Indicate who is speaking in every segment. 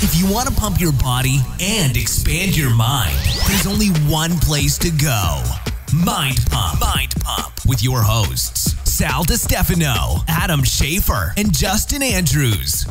Speaker 1: If you want to pump your body and expand your mind, there's only one place
Speaker 2: to go Mind Pump. Mind Pump with your hosts, Sal Stefano, Adam Schaefer, and Justin Andrews.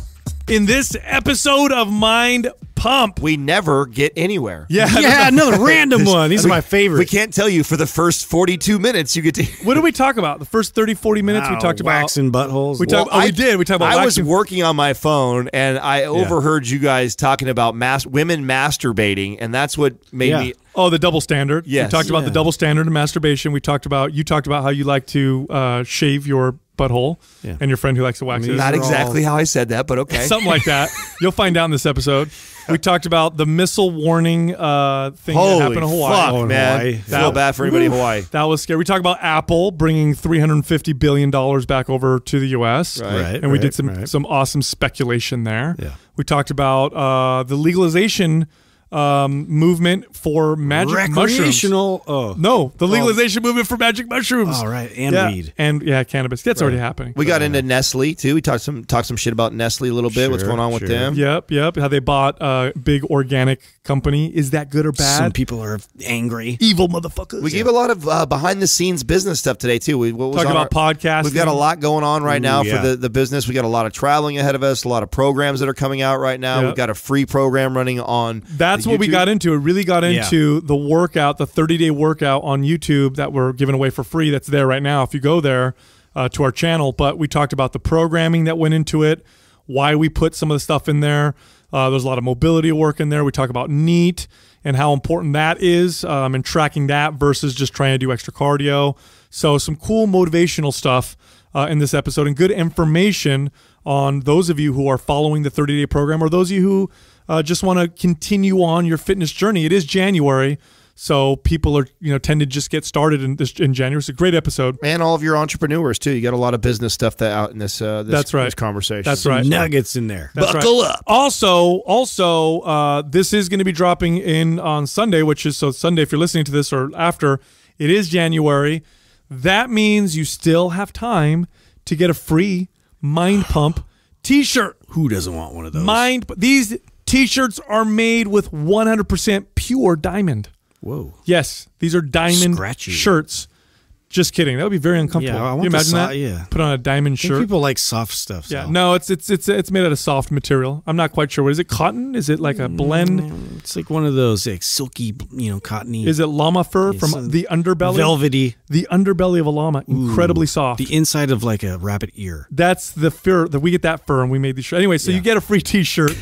Speaker 2: In this episode
Speaker 1: of Mind pump. We never get anywhere.
Speaker 2: Yeah, yeah, another random one. These are my
Speaker 1: favorites. We can't tell you for the first 42 minutes you get to. what did we talk about? The
Speaker 3: first 30, 40 minutes wow, we talked about
Speaker 1: waxing buttholes. We well, talked. Oh, I, we did. We talked about. I waxing. was working on my phone and I overheard yeah. you guys talking about mas- women masturbating, and that's what made yeah. me.
Speaker 3: Oh, the double standard. Yes. We talked yeah. about the double standard of masturbation. We talked about you talked about how you like to uh, shave your butthole yeah. and your friend who likes to wax I mean, Not exactly all... how I
Speaker 1: said that, but okay. Something like that.
Speaker 3: You'll find out in this episode we talked about the missile warning uh, thing Holy that happened in Hawaii. Fuck, oh, man. Hawaii. That, Feel bad for anybody in Hawaii. That was scary. We talked about Apple bringing $350 billion back over to the U.S. Right. right and we right, did some, right. some awesome speculation there. Yeah. We talked about uh, the legalization – um, movement for magic Recreational, mushrooms. Oh. No, the oh. legalization
Speaker 4: oh. movement for magic mushrooms. All right, and yeah. weed
Speaker 3: and yeah, cannabis. That's right. already happening.
Speaker 1: We got into Nestle too. We talked some talked some shit about Nestle a little bit. Sure, What's going on sure. with them? Yep, yep.
Speaker 3: How they bought a big organic company. Is that good or bad? Some people are angry, evil
Speaker 1: motherfuckers. We yeah. gave a lot of uh, behind the scenes business stuff today too. We talked about podcast. We've got a lot going on right Ooh, now yeah. for the, the business. We got a lot of traveling ahead of us. A lot of programs that are coming out right now. Yep. We've got a free program running on. that that's what we got into. It really
Speaker 3: got into yeah. the workout, the 30 day workout on YouTube that we're giving away for free. That's there right now. If you go there uh, to our channel, but we talked about the programming that went into it, why we put some of the stuff in there. Uh, there's a lot of mobility work in there. We talk about NEAT and how important that is um, and tracking that versus just trying to do extra cardio. So, some cool motivational stuff uh, in this episode and good information on those of you who are following the 30 day program or those of you who uh, just want to continue on your fitness journey. It is January. So people are, you know, tend to just get started in this in January. It's a great episode, and all of your entrepreneurs too. You got a lot of business
Speaker 1: stuff that out in this. Uh, this That's right. This conversation. That's right.
Speaker 3: Nuggets in there. That's Buckle right. up. Also, also, uh, this is going to be dropping in on Sunday, which is so Sunday. If you're listening to this or after, it is January. That means you still have time to get a free Mind Pump T-shirt. Who doesn't want one of those? Mind these T-shirts are made with 100% pure diamond. Whoa. Yes, these are diamond Scratchy. shirts just kidding. That would be very uncomfortable. Yeah, I want you imagine that. Yeah, put on a diamond shirt. People like
Speaker 4: soft stuff. So. Yeah,
Speaker 3: no, it's it's it's it's made out of soft material. I'm not quite sure. What is it? Cotton? Is it like a mm, blend? It's like one of those like silky,
Speaker 4: you know, cottony. Is
Speaker 3: it llama fur from the underbelly? Velvety. The underbelly of a llama, incredibly Ooh, soft. The inside of like a
Speaker 4: rabbit ear.
Speaker 3: That's the fur that we get that fur, and we made these shirts. Anyway, so yeah. you get a free T-shirt,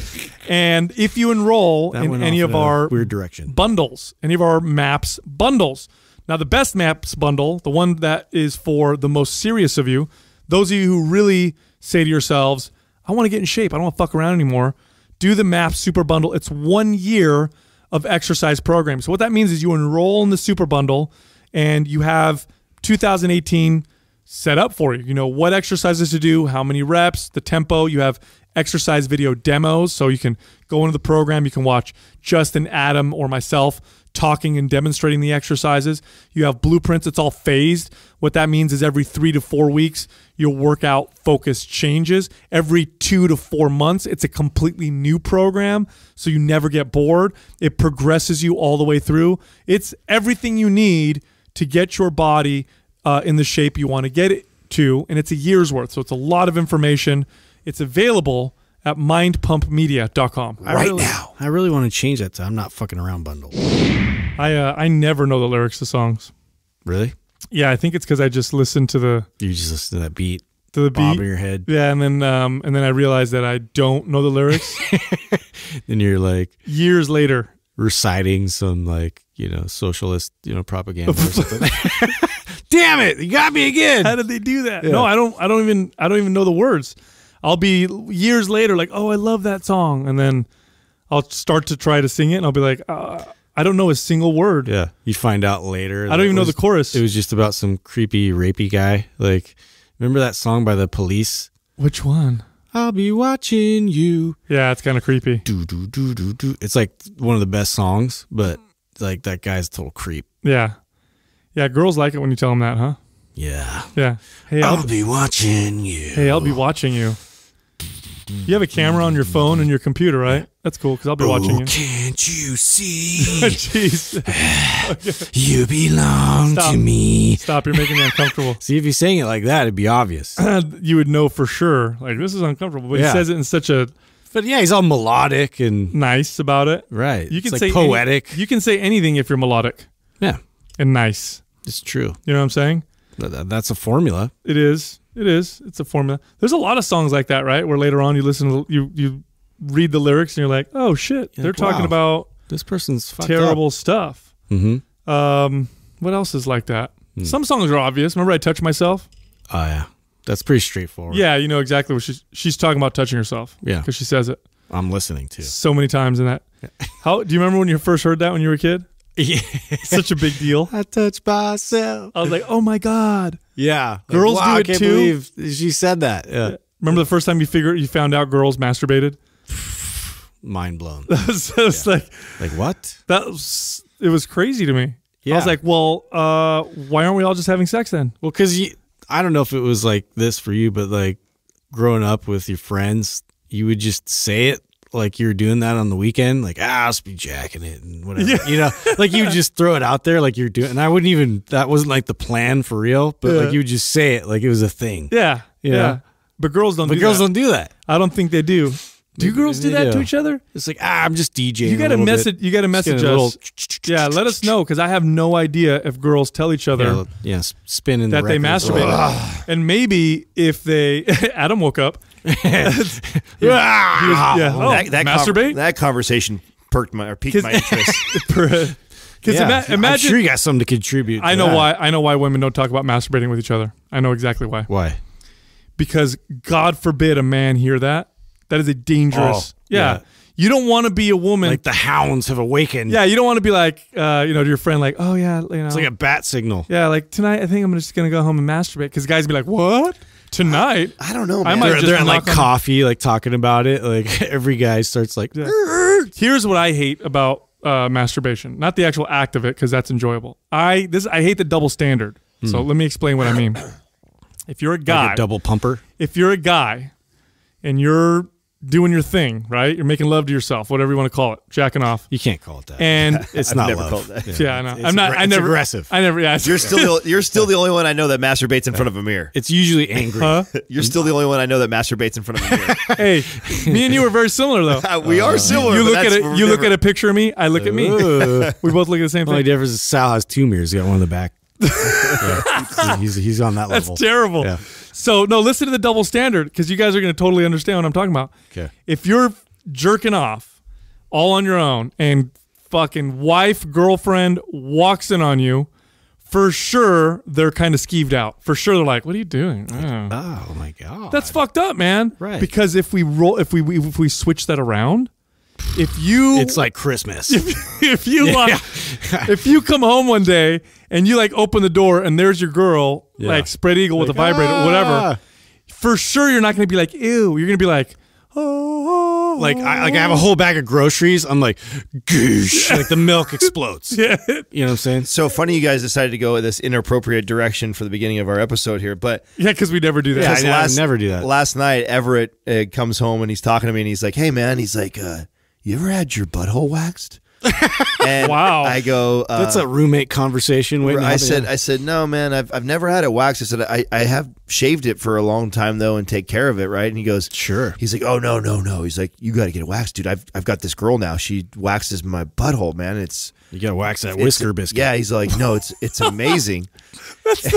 Speaker 3: and if you enroll that in any of our weird direction bundles, any of our maps bundles now, the best maps bundle, the one that is for the most serious of you, those of you who really say to yourselves, I want to get in shape, I don't want to fuck around anymore, do the maps super bundle. It's one year of exercise program. So, what that means is you enroll in the super bundle and you have 2018 set up for you. You know what exercises to do, how many reps, the tempo. You have exercise video demos, so you can go into the program. You can watch Justin, Adam, or myself talking and demonstrating the exercises. You have blueprints, it's all phased. What that means is every three to four weeks, your workout focus changes. Every two to four months, it's a completely new program. So you never get bored. It progresses you all the way through. It's everything you need to get your body uh, in the shape you want to get it to. And it's a year's worth. So it's a lot of information. It's available at mindpumpmedia.com.
Speaker 4: Right I really, now. I really want to change that to I'm not fucking around bundle.
Speaker 3: I uh, I never know the lyrics to songs. Really? Yeah, I think it's because I just listen to the. You just listen to that beat. To the beat. in your head. Yeah, and then um, and then I realize that I don't know the lyrics.
Speaker 4: and you're like years later reciting some like you know socialist you know propaganda or something. Damn it! You got me again. How did they do that? Yeah. No, I don't. I
Speaker 3: don't even. I don't even know the words. I'll be years later like, oh, I love that song, and then I'll start to try to sing it, and I'll be like, uh, I don't know a single word. Yeah, you find out
Speaker 4: later. I don't even was, know the chorus. It was just about some creepy rapey guy. Like, remember that song by the Police?
Speaker 3: Which one?
Speaker 4: I'll be watching you. Yeah, it's kind of creepy. Do do do do do. It's like one of the best songs, but like that guy's a total creep.
Speaker 3: Yeah, yeah. Girls like it when you tell them that, huh? Yeah. Yeah. Hey, I'll, I'll be watching you. Hey, I'll be watching you. You have a camera on your phone and your computer, right?
Speaker 4: That's cool because I'll be oh, watching you. Can't you see? Jeez.
Speaker 3: You
Speaker 4: belong Stop. to me. Stop. You're making me uncomfortable. see, if he's saying it like that, it'd be obvious. you would know for sure. Like,
Speaker 3: this is uncomfortable. But yeah. he says it in such a. But yeah, he's all melodic and nice about it. Right. You can like say poetic. Any, you can say anything if you're melodic. Yeah. And nice. It's true. You know what I'm saying? That's a formula. It is. It is. It's a formula. There's a lot of songs like that, right? Where later on you listen, to, you you read the lyrics and you're like, oh shit, you're they're like, talking wow, about this person's terrible up. stuff. Mm-hmm. Um, what else is like that? Mm. Some songs are obvious. Remember, I touch myself.
Speaker 4: Oh yeah, that's pretty straightforward.
Speaker 3: Yeah, you know exactly what she's she's talking about touching herself. Yeah, because she says it.
Speaker 4: I'm listening to so
Speaker 3: many times in that. How do you remember when you first heard that when you were a kid? Yeah. Such a big deal. I touched myself. I was like, oh my God. Yeah. Girls like, wow, do it I can't too. believe she said that. Yeah. Remember the first time you figured you found out girls masturbated?
Speaker 4: Mind blown. so it's yeah. like like what?
Speaker 3: That was, it was crazy to me.
Speaker 4: Yeah. I was like, well, uh, why aren't we all just having sex then? Well, because I don't know if it was like this for you, but like growing up with your friends, you would just say it like you are doing that on the weekend, like ah, I'll just be jacking it and whatever. Yeah. You know, like you would just throw it out there like you're doing. And I wouldn't even that wasn't like the plan for real, but yeah. like you would just say it like it was a thing. Yeah, yeah. But girls don't. But do girls that. don't do that. I don't think they do. Do girls do that do. to each other? It's like ah, I'm
Speaker 3: just DJing. You got to message. You got a message us. Little... yeah, let us know because I have no idea if girls tell each other. Yeah, yeah spinning that the they masturbate, and maybe if they
Speaker 1: Adam woke up yeah.
Speaker 3: yeah. Oh, that, that masturbate.
Speaker 1: Com that conversation perked my or piqued
Speaker 3: my interest.
Speaker 4: Because yeah. ima imagine, I'm sure you got something to contribute. I know that. why.
Speaker 3: I know why women don't talk about masturbating with each other. I know exactly why. Why? Because God forbid a man hear that. That is a dangerous. Oh, yeah. yeah.
Speaker 4: You don't want to be a woman. Like the hounds have awakened. Yeah, you don't want to be like, uh, you know, to your friend, like, oh yeah, you know, it's like a bat signal.
Speaker 3: Yeah, like tonight, I think I'm just gonna go home and masturbate because guys be like, what? tonight.
Speaker 4: I, I don't know. Man. I might they're, just they're like coffee, like talking about it. Like every guy starts like.
Speaker 3: Here's what I hate about uh, masturbation, not the actual act of it, because that's enjoyable. I this I hate the double standard. Mm. So hmm. let me explain what I mean. If you're a guy, like a double pumper. If you're a guy, and you're doing your thing, right? You're making love to yourself, whatever you want to call it, jacking off. You can't call it that. And it's not never love. Called that. Yeah, yeah I know. It's I'm not. I never. Aggressive. I never. Yeah. You're still.
Speaker 1: The, you're still the only one I know that masturbates in front of a mirror. It's usually angry. Huh? You're still the only one I know that masturbates in front of a mirror.
Speaker 3: hey, me and you are very similar, though. we are uh, similar. You look at it. You look at a picture
Speaker 4: of me. I look at me. we both look at the same thing. The only difference is Sal has two mirrors. He got one in the back. yeah. he's, he's on that level. That's terrible. Yeah.
Speaker 3: So no, listen to the double standard because you guys are going to totally understand what I'm talking about. Okay. If you're jerking off all on your own and fucking wife girlfriend walks in on you, for sure they're kind of skeeved out. For sure they're like, "What are you doing?" Oh. my god, that's fucked up, man. Right? Because if we roll, if we if we switch that around, if you it's like Christmas. If, if you yeah. like, if you come home one day and you like open the door and there's your girl yeah. like spread eagle like, with a vibrator, ah. whatever.
Speaker 4: For sure, you're not gonna be like ew. You're gonna be like oh. Like I like I have a whole bag of groceries. I'm like, goosh, like the milk explodes. yeah, you know what I'm saying. So funny,
Speaker 1: you guys decided to go this inappropriate direction for the beginning of our episode here, but
Speaker 2: yeah, because we never do that. Yeah, I, last, I never do that.
Speaker 1: Last night, Everett uh, comes home and he's talking to me and he's like, "Hey, man," he's like, uh,
Speaker 4: you ever had your butthole waxed?
Speaker 1: and wow. I go, uh, that's a
Speaker 4: roommate conversation. I said, I
Speaker 1: said, no, man, I've, I've never had it waxed. I said, I, I have shaved it for a long time though and take care of it. Right. And he goes, sure. He's like, oh no, no, no. He's like, you got to get it waxed, dude. I've, I've got this girl now. She waxes my butthole, man. It's, you gotta wax that whisker it's, biscuit. Yeah, he's like, no, it's it's amazing.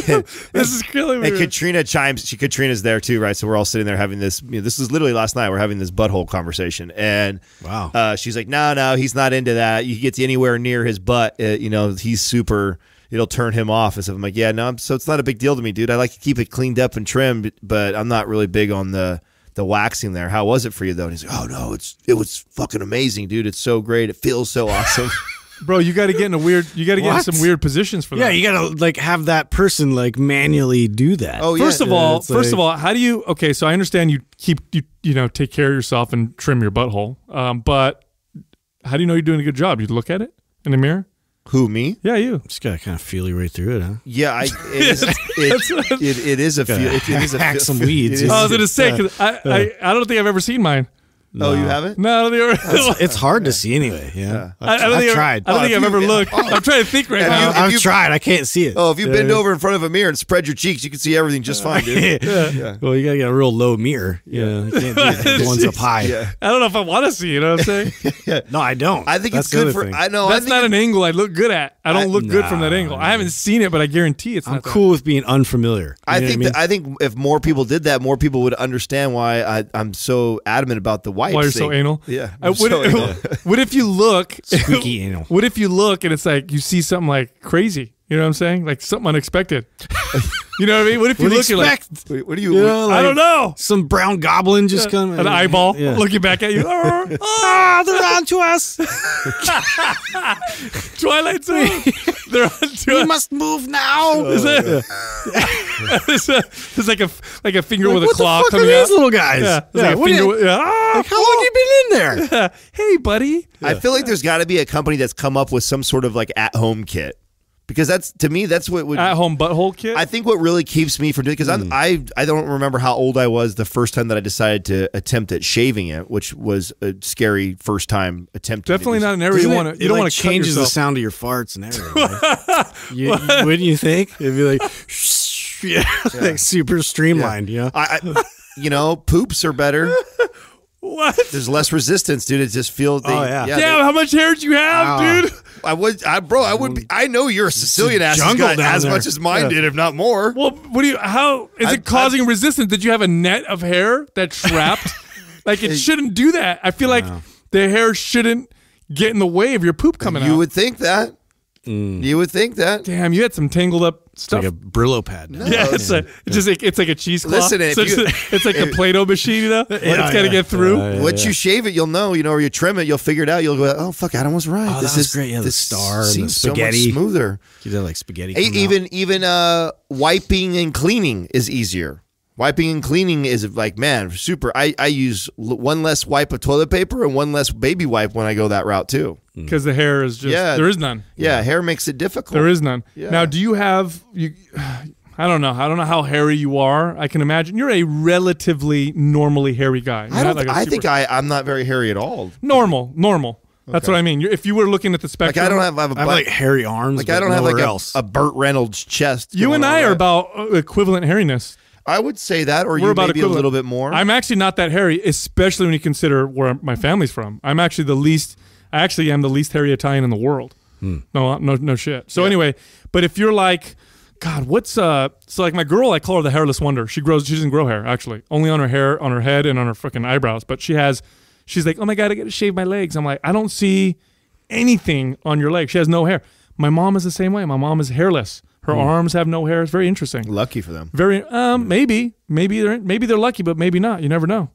Speaker 1: and, this is killing me. And Katrina chimes. She Katrina's there too, right? So we're all sitting there having this. You know, this is literally last night. We're having this butthole conversation, and wow, uh, she's like, no, no, he's not into that. You get anywhere near his butt, uh, you know, he's super. It'll turn him off and stuff. I'm like, yeah, no, I'm, so it's not a big deal to me, dude. I like to keep it cleaned up and trimmed, but I'm not really big on the the waxing there. How was it for you though? And he's like, oh no, it's it was fucking amazing, dude. It's so great. It feels so awesome.
Speaker 4: Bro, you got to get in a weird. You got to get in some weird positions for that. Yeah, you gotta like have that person like manually do that. Oh, yeah. First of all, it's first
Speaker 3: of all, how do you? Okay, so I understand you keep you you know take care of yourself and trim your butthole. Um, but how do you know you're doing a good job? You look at it in the mirror. Who me? Yeah, you. just gotta kind of
Speaker 4: feel you right through it, huh?
Speaker 1: Yeah, I, it, is, it, it, it is a feel.
Speaker 3: It, it is a hack some weeds. it is- I was gonna say 'cause I, I
Speaker 4: I don't think I've ever seen mine. No. Oh, you haven't? No, I don't think I've ever. it's hard to see anyway. Yeah, yeah. I, I, don't I've think I've tried. I don't oh, think I've you, ever
Speaker 1: looked. Oh. I'm trying to think right
Speaker 3: now. I've you,
Speaker 4: tried. I can't see it. Oh, if you yeah, bend over
Speaker 1: in front of a mirror and spread your cheeks, you can see everything just fine, dude. yeah.
Speaker 4: Well, you gotta get a real low mirror. Yeah, you can't do the one's up high. Yeah. I don't know if I want to see. You know what I'm saying? yeah. No, I don't. I think that's it's good for. Thing. I know that's not an angle I look good at. I don't look good from that angle. I haven't seen it, but I guarantee it's. I'm cool with being unfamiliar. I think.
Speaker 1: I think if more people did that, more people would understand why I'm so adamant about the wipes. Why you're so anal? Yeah. Uh, what, so
Speaker 3: what, if you look? Squeaky anal. What if you look and it's like you see something like crazy? You know what I'm saying? Like something unexpected.
Speaker 4: You know what I mean? What if you what look expect? Like, what do you? you know, like I don't know. Some brown goblin just uh, coming, an eyeball yeah. looking back at you. ah, oh,
Speaker 3: they're on to us. Twilight Zone. they're on to we us.
Speaker 4: must move now. Is that?
Speaker 3: Oh, yeah. It's, like a like a finger like, with a claw coming out. What the fuck are these little guys? Yeah, yeah. Like a finger. You, ah,
Speaker 1: like, how
Speaker 4: long have you been in there? hey,
Speaker 1: buddy. I feel like there's got to be a company that's come up with some sort of like at home kit because that's to me that's what would at home butthole kit. I think what really keeps me from doing because mm. I I don't remember how old I was the first time that I decided to attempt at shaving it, which was a scary first
Speaker 4: time attempt. Definitely not an area you want to. You don't like want to changes the sound of your farts and everything. right? wouldn't you think? It'd be like
Speaker 2: yeah, yeah. like
Speaker 4: super streamlined. Yeah.
Speaker 1: I, I, you know, poops are better. What? There's less resistance, dude. It just feels. oh yeah. yeah Damn, how much hair do you have, uh, dude? I would, I bro, I would be. I know you're a Sicilian ass as there. much as mine yeah. did,
Speaker 3: if not more. Well, what do you? How is I, it causing I, resistance? Did you have a net of hair that trapped? like it shouldn't do that. I feel like the hair shouldn't get in the way of your poop coming you out. You would think that. Mm. You would think that. Damn, you had some tangled up it's like a Brillo pad. Now. Yeah, it's, a, it's just like, it's like a cheesecloth. Listen, if so you- it's, it's like
Speaker 1: a Play-Doh machine, you know.
Speaker 4: It's got to get through. Once you
Speaker 1: shave it, you'll know. You know, or you trim it, you'll figure it out. You'll go, oh fuck, Adam was right. Oh, that was is great. Yeah, the this star and the spaghetti. so much smoother.
Speaker 4: You did like spaghetti. E-
Speaker 1: even even uh, wiping and cleaning is easier. Wiping and cleaning is like, man, super. I, I use one less wipe of toilet paper and one less baby wipe when I go that route too. Mm. Because the hair is just, yeah, there is none. Yeah, hair makes it difficult. There is none.
Speaker 3: Yeah. Now, do you have, you, I don't know. I don't know how hairy you are. I can imagine you're a relatively normally hairy guy. I, don't, like I think
Speaker 1: I, I'm not very hairy at all. Normal,
Speaker 3: normal. That's okay. what I mean. You're, if you were looking at the spectrum, like I don't have, I have, have like
Speaker 1: hairy arms. Like I don't have like a, else. a Burt Reynolds chest.
Speaker 3: You and I are about uh, equivalent hairiness. I would say that, or We're you about maybe a little bit more. I'm actually not that hairy, especially when you consider where my family's from. I'm actually the least. I actually am the least hairy Italian in the world. Hmm. No, uh, no, no shit. So yeah. anyway, but if you're like, God, what's uh? So like my girl, I call her the hairless wonder. She grows. She doesn't grow hair actually, only on her hair, on her head, and on her fucking eyebrows. But she has. She's like, oh my god, I gotta shave my legs. I'm like, I don't see anything on your leg. She has no hair. My mom is the same way. My mom is hairless. Her mm. arms have no hair. It's very interesting. Lucky for them. Very um, maybe maybe they're maybe they're lucky, but maybe not. You never know.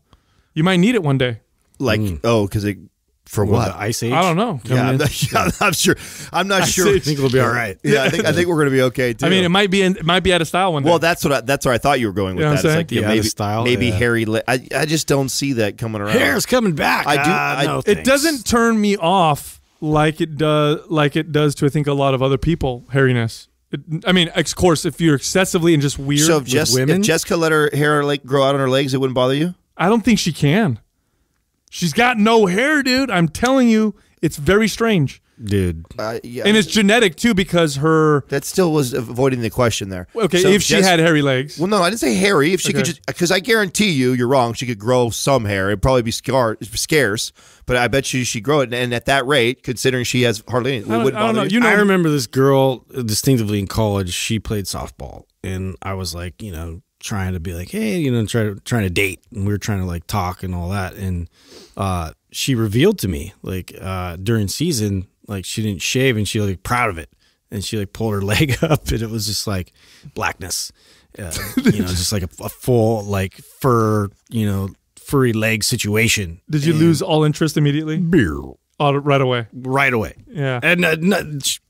Speaker 3: You might need it one day.
Speaker 1: Like mm. oh, because it for what? what? Ice Age? I don't know. Yeah I'm, not, yeah, I'm not, sure. I'm not Ice sure. Age. I think we'll be all right. Yeah, I think I think we're gonna be okay too. I mean, it might be in, it might be out of style one day. Well, that's what I, that's where I thought you were going with you know that. It's like yeah, yeah, maybe style. Maybe Harry. I I just don't see that coming around. Hair's coming back. I do. Ah, I, no, it doesn't
Speaker 3: turn me off like it does like it does to I think a lot of other people hairiness. I mean, of course, if you're excessively and just weird so if Jess, women, if Jessica
Speaker 1: let her hair like grow
Speaker 3: out on her legs, it wouldn't bother you. I don't think she can. She's got no hair, dude. I'm
Speaker 1: telling you, it's very strange
Speaker 4: dude. Uh, yeah. And it's
Speaker 1: genetic too because her. That still was avoiding the question there. Okay, so if she had hairy legs. Well, no, I didn't say hairy. If she okay. could just, because I guarantee you, you're wrong. She could grow some hair. It'd probably be scar- scarce, but I bet you she would grow it. And at that rate, considering she has hardly, it wouldn't know. You know, I remember
Speaker 4: this girl uh, distinctively in college. She played softball, and I was like, you know, trying to be like, hey, you know, try, trying to date, and we were trying to like talk and all that, and uh, she revealed to me like uh, during season like she didn't shave and she like proud of it and she like pulled her leg up and it was just like blackness uh, you know just like a, a, full like fur you know furry leg situation did you and lose all interest immediately beer right away right away yeah and uh, not,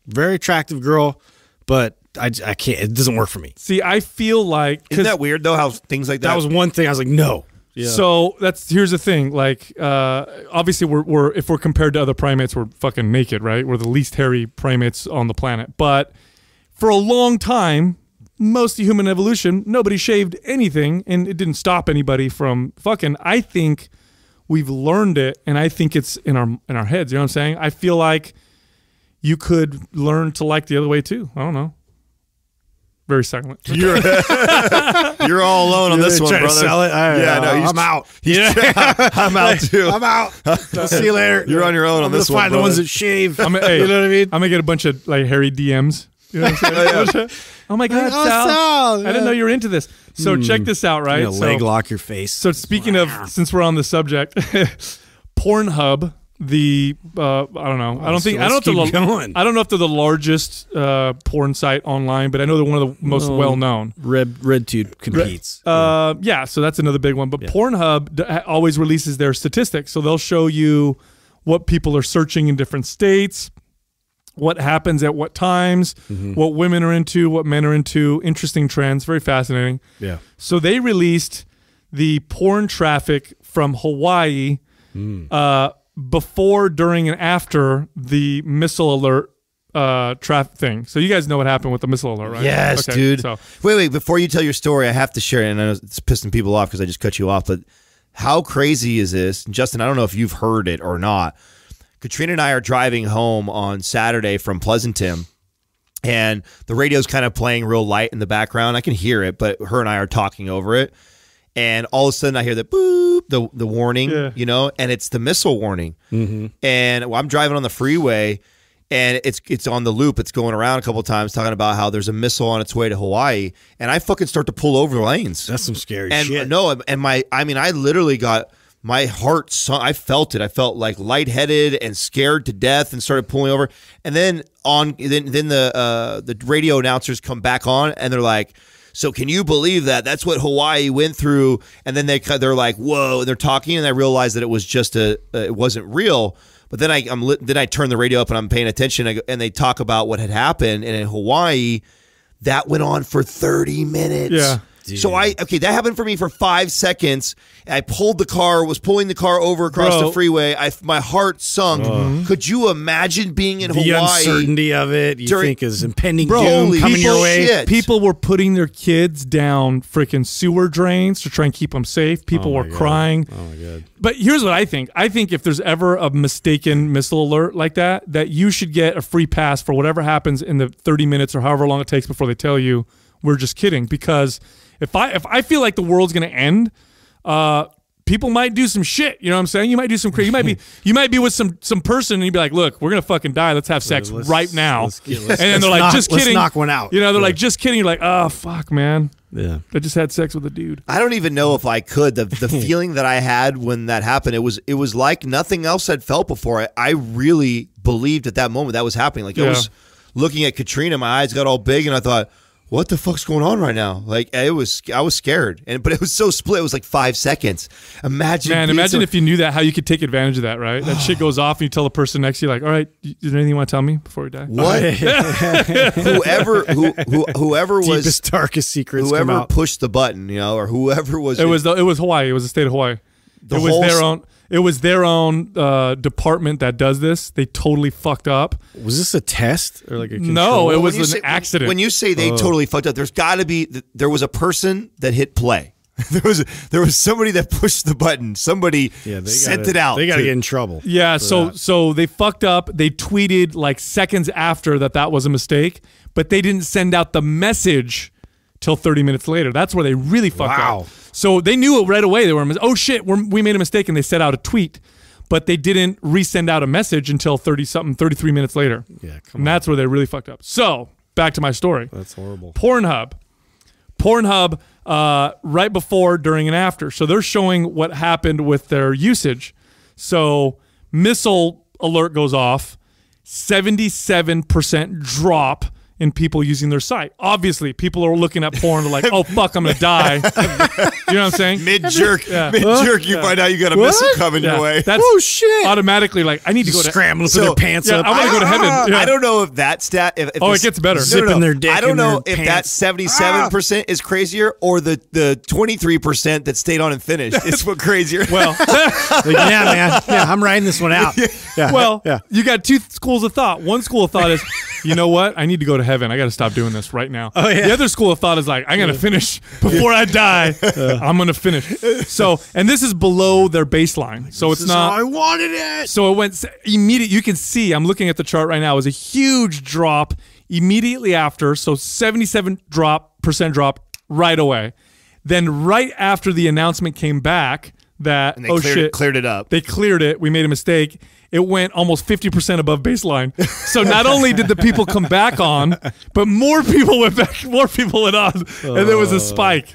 Speaker 4: very attractive girl but I, I can't it doesn't work for me
Speaker 3: see i feel like isn't that weird though how things like that that was one thing i was like no so that's here's the thing. Like, uh, obviously, we're, we're if we're compared to other primates, we're fucking naked, right? We're the least hairy primates on the planet. But for a long time, most of human evolution, nobody shaved anything, and it didn't stop anybody from fucking. I think we've learned it, and I think it's in our in our heads. You know what I'm saying? I feel like you could learn to like the other way too. I don't know very silent. You're
Speaker 1: you're all alone on this one, brother. Sell it? I, yeah, uh, no, I'm out. Yeah, I'm out too. I'm out. See you later. You're on your own I'm on this find one. Find the ones that shave. I'm, hey, you know
Speaker 3: what I mean? I'm gonna get a bunch of like hairy DMs. You know oh, yeah. oh my God, oh, Sal! Sal yeah. I didn't know you were into this. So mm. check this out, right? So, leg lock your face. So speaking wow. of, since we're on the subject, Pornhub the uh, I don't know. I don't think I don't know the, I don't know if they're the largest uh, porn site online, but I know they're one of the most well known.
Speaker 4: Red RedTube competes.
Speaker 3: Red, uh, yeah. yeah. so that's another big one. But yeah. Pornhub always releases their statistics, so they'll show you what people are searching in different states, what happens at what times, mm -hmm. what women are into, what men are into. Interesting trends, very fascinating. Yeah. So they released the porn traffic from Hawaii. Mm before, during, and after the missile alert uh trap thing. So you guys know what happened with the missile alert, right? Yes, okay, dude. So
Speaker 1: wait, wait. Before you tell your story, I have to share it, and I know it's pissing people off because I just cut you off. But how crazy is this, Justin? I don't know if you've heard it or not. Katrina and I are driving home on Saturday from Pleasanton, and the radio's kind of playing real light in the background. I can hear it, but her and I are talking over it and all of a sudden I hear the boop, the the warning, yeah. you know, and it's the missile warning. Mm-hmm. And well, I'm driving on the freeway, and it's it's on the loop. It's going around a couple times talking about how there's a missile on its way to Hawaii, and I fucking start to pull over lanes. That's some scary and, shit. No, and my I mean I literally got my heart sunk. I felt it. I felt like lightheaded and scared to death, and started pulling over. And then on then then the uh, the radio announcers come back on, and they're like so can you believe that? That's what Hawaii went through. And then they they're like, whoa, and they're talking, and I realized that it was just a uh, it wasn't real. But then I I'm then I turn the radio up and I'm paying attention, and, and they talk about what had happened, and in Hawaii, that went on for thirty minutes. Yeah Dude. So I okay, that happened for me for five seconds. I pulled the car, was pulling the car over across Bro. the freeway. I my heart sunk. Uh, Could you imagine being in the Hawaii? The uncertainty
Speaker 4: of it, you during, think is impending Bro, doom
Speaker 1: coming your way. Shit.
Speaker 3: People were putting their kids down freaking sewer drains to try and keep them safe. People oh were God. crying. Oh my God! But here's what I think. I think if there's ever a mistaken missile alert like that, that you should get a free pass for whatever happens in the 30 minutes or however long it takes before they tell you we're just kidding because if I if I feel like the world's gonna end, uh, people might do some shit. You know what I'm saying? You might do some crazy. You might be you might be with some some person and you'd be like, look, we're gonna fucking die. Let's have sex let's, right now. Let's, let's, and then they're like, knock, just kidding. knock one out. You know, they're yeah. like, just kidding. You're like, oh fuck, man. Yeah. I just had sex with a dude.
Speaker 1: I don't even know if I could. The the feeling that I had when that happened, it was it was like nothing else I'd felt before. I, I really believed at that moment that was happening. Like yeah. I was looking at Katrina, my eyes got all big and I thought, what the fuck's going on right now? Like it was, I was scared, and but it was so split. It was like five seconds. Imagine, man. Imagine so if
Speaker 3: you knew that, how you could take advantage of that, right? That shit goes off, and you tell the person next to you, like, "All right, is there anything you want to tell me before we die?" What? whoever, who, who, whoever was Deepest, darkest secrets. Whoever pushed
Speaker 1: the button, you know, or whoever was. It was. The,
Speaker 3: it was Hawaii. It was the state of Hawaii. The it was their own. It was their own uh, department that does this. They totally fucked up. Was this a test or like a control? no? It was an say, accident. When, you say they oh. totally
Speaker 1: fucked up, there's got to be there was a person that hit play. there was there was somebody that pushed the button. Somebody yeah, they sent gotta, it out. They got to get in trouble. Yeah.
Speaker 3: So that. so they fucked up. They tweeted like seconds after that that was a mistake, but they didn't send out the message till 30 minutes later. That's where they really fucked wow. up. So they knew it right away. They were, oh shit, we made a mistake, and they sent out a tweet, but they didn't resend out a message until 30 something, 33 minutes later. Yeah, And on. that's where they really fucked up. So back to my story. That's horrible. Pornhub. Pornhub, uh, right before, during, and after. So they're showing what happened with their usage. So missile alert goes off, 77% drop in people using their site. Obviously, people are looking at porn. They're like, "Oh fuck, I'm gonna die." you know what I'm saying? Mid jerk, yeah. mid jerk. You yeah. find out you got a what? missile coming yeah. your way. That's oh shit! Automatically, like I need to go to scramble so, their pants yeah, up. I want to go to heaven. Ah, I don't
Speaker 1: know if that stat. If, if oh, it gets better. Zipping no, no, no. their dick. I don't know if pants. that 77 percent is crazier or the the 23 percent that stayed on and finished. it's what crazier.
Speaker 3: Well,
Speaker 4: like, yeah, man. Yeah, I'm riding this one out. Yeah. Well,
Speaker 3: yeah. You got two schools of thought. One school of thought is, you know what? I need to go to to heaven. I got to stop doing this right now. Oh, yeah. The other school of thought is like, i got to finish before I die. I'm going to finish. So, and this is below their baseline. So it's not. I wanted it. So it went immediate. You can see, I'm looking at the chart right now, is a huge drop immediately after. So 77 drop percent drop right away. Then right after the announcement came back that oh cleared, shit cleared it up. They cleared it. We made a mistake it went almost 50% above baseline. So not only did the people come back on, but more people went back, more people went on, and there was a spike.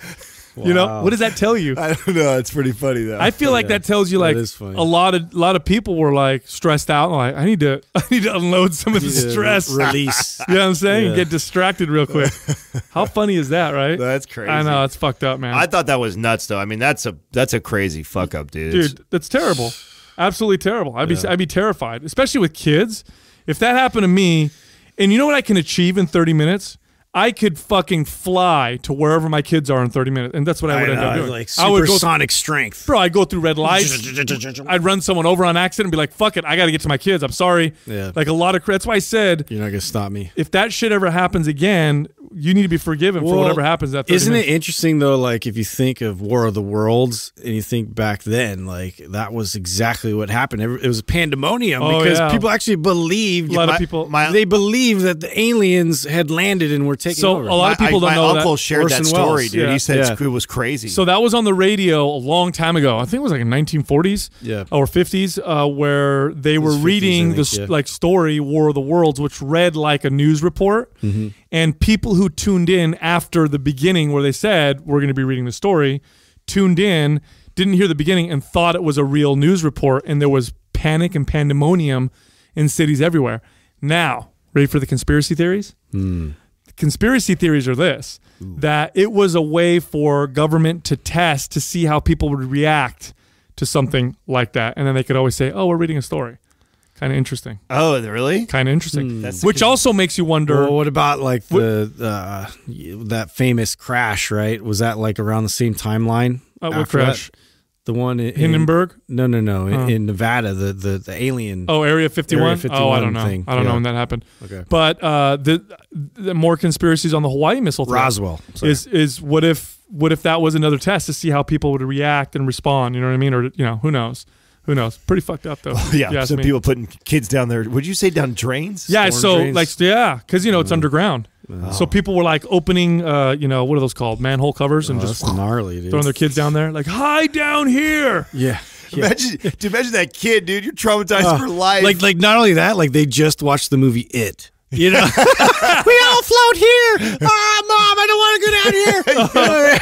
Speaker 3: Wow. You know what does that tell you? I
Speaker 1: don't know. It's pretty funny though. I feel yeah. like that tells you like a
Speaker 3: lot of a lot of people were like stressed out. Like I need to I need to unload some of the yeah, stress, release. you know what I'm saying? Yeah. Get distracted real quick.
Speaker 1: How funny
Speaker 3: is that, right? That's crazy.
Speaker 1: I know it's fucked up, man. I thought that was nuts though. I mean, that's a that's a crazy fuck up, dude. Dude, that's terrible. Absolutely terrible. I'd yeah. be I'd be terrified,
Speaker 3: especially with kids. If that happened to me, and you know what I can achieve in 30 minutes? I could fucking fly to wherever my kids are in 30 minutes, and that's what I would I end know, up doing. Like I would go sonic strength, bro. I go through red lights. I'd run someone over on accident and be like, "Fuck it, I got to get to my kids. I'm sorry." Yeah. Like a lot of that's why I said you're not gonna stop me. If that shit ever happens again, you need to be forgiven well, for whatever happens. That isn't minutes. it
Speaker 4: interesting though? Like if you think of War of the Worlds and you think back then, like that was exactly what happened. It was pandemonium oh, because yeah. people actually believed. A lot my, of people, my, they believed that the aliens had landed and were taking so over. a lot of people my, don't know. My uncle shared Orson that story, dude. Yeah. He said yeah. it
Speaker 1: was crazy.
Speaker 4: So that was on the radio
Speaker 3: a long time ago. I think it was like in 1940s, yeah. or 50s, uh, where they were 50s, reading think, the like story War of the Worlds, which read like a news report. Mm -hmm. And people who tuned in after the beginning, where they said we're going to be reading the story, tuned in, didn't hear the beginning, and thought it was a real news report, and there was panic and pandemonium in cities everywhere. Now, ready for the conspiracy theories? Mm conspiracy theories are this Ooh. that it was a way for government to test to see how people would react to something like that. And then they could always say, oh, we're reading a story. Kind of interesting.
Speaker 4: Oh, really? Kind of interesting. Hmm. Which also makes you wonder. Well, what about like the uh, that famous crash? Right? Was that like around the same timeline? Uh, what crash? That? The one in Hindenburg? In, no, no, no. In, oh. in, Nevada, the, the the alien. Oh, Area 51? oh, I don't know. Thing. I don't yeah. know when that happened. Okay.
Speaker 3: But uh, the, the, more conspiracies on the Hawaii missile thing. Roswell. Is is what if what if that was another test to see how people would react and respond, you know what I mean? Or you know, who knows? Who knows? Pretty fucked up
Speaker 1: though. Well, yeah. Some people putting kids down there. Would you say down drains? Yeah, Storm so drains? like
Speaker 3: yeah, cuz you know it's mm-hmm. underground. So people were like opening, uh, you know, what are those called? Manhole covers and oh, just
Speaker 1: gnarly, dude. throwing their
Speaker 3: kids down there. Like,
Speaker 4: hide down here. Yeah. Yeah. Imagine, dude, imagine that kid, dude. You're traumatized uh, for life. Like, like not only that, like they just watched the movie It. You know, we all float here. Ah, mom, I don't want to go down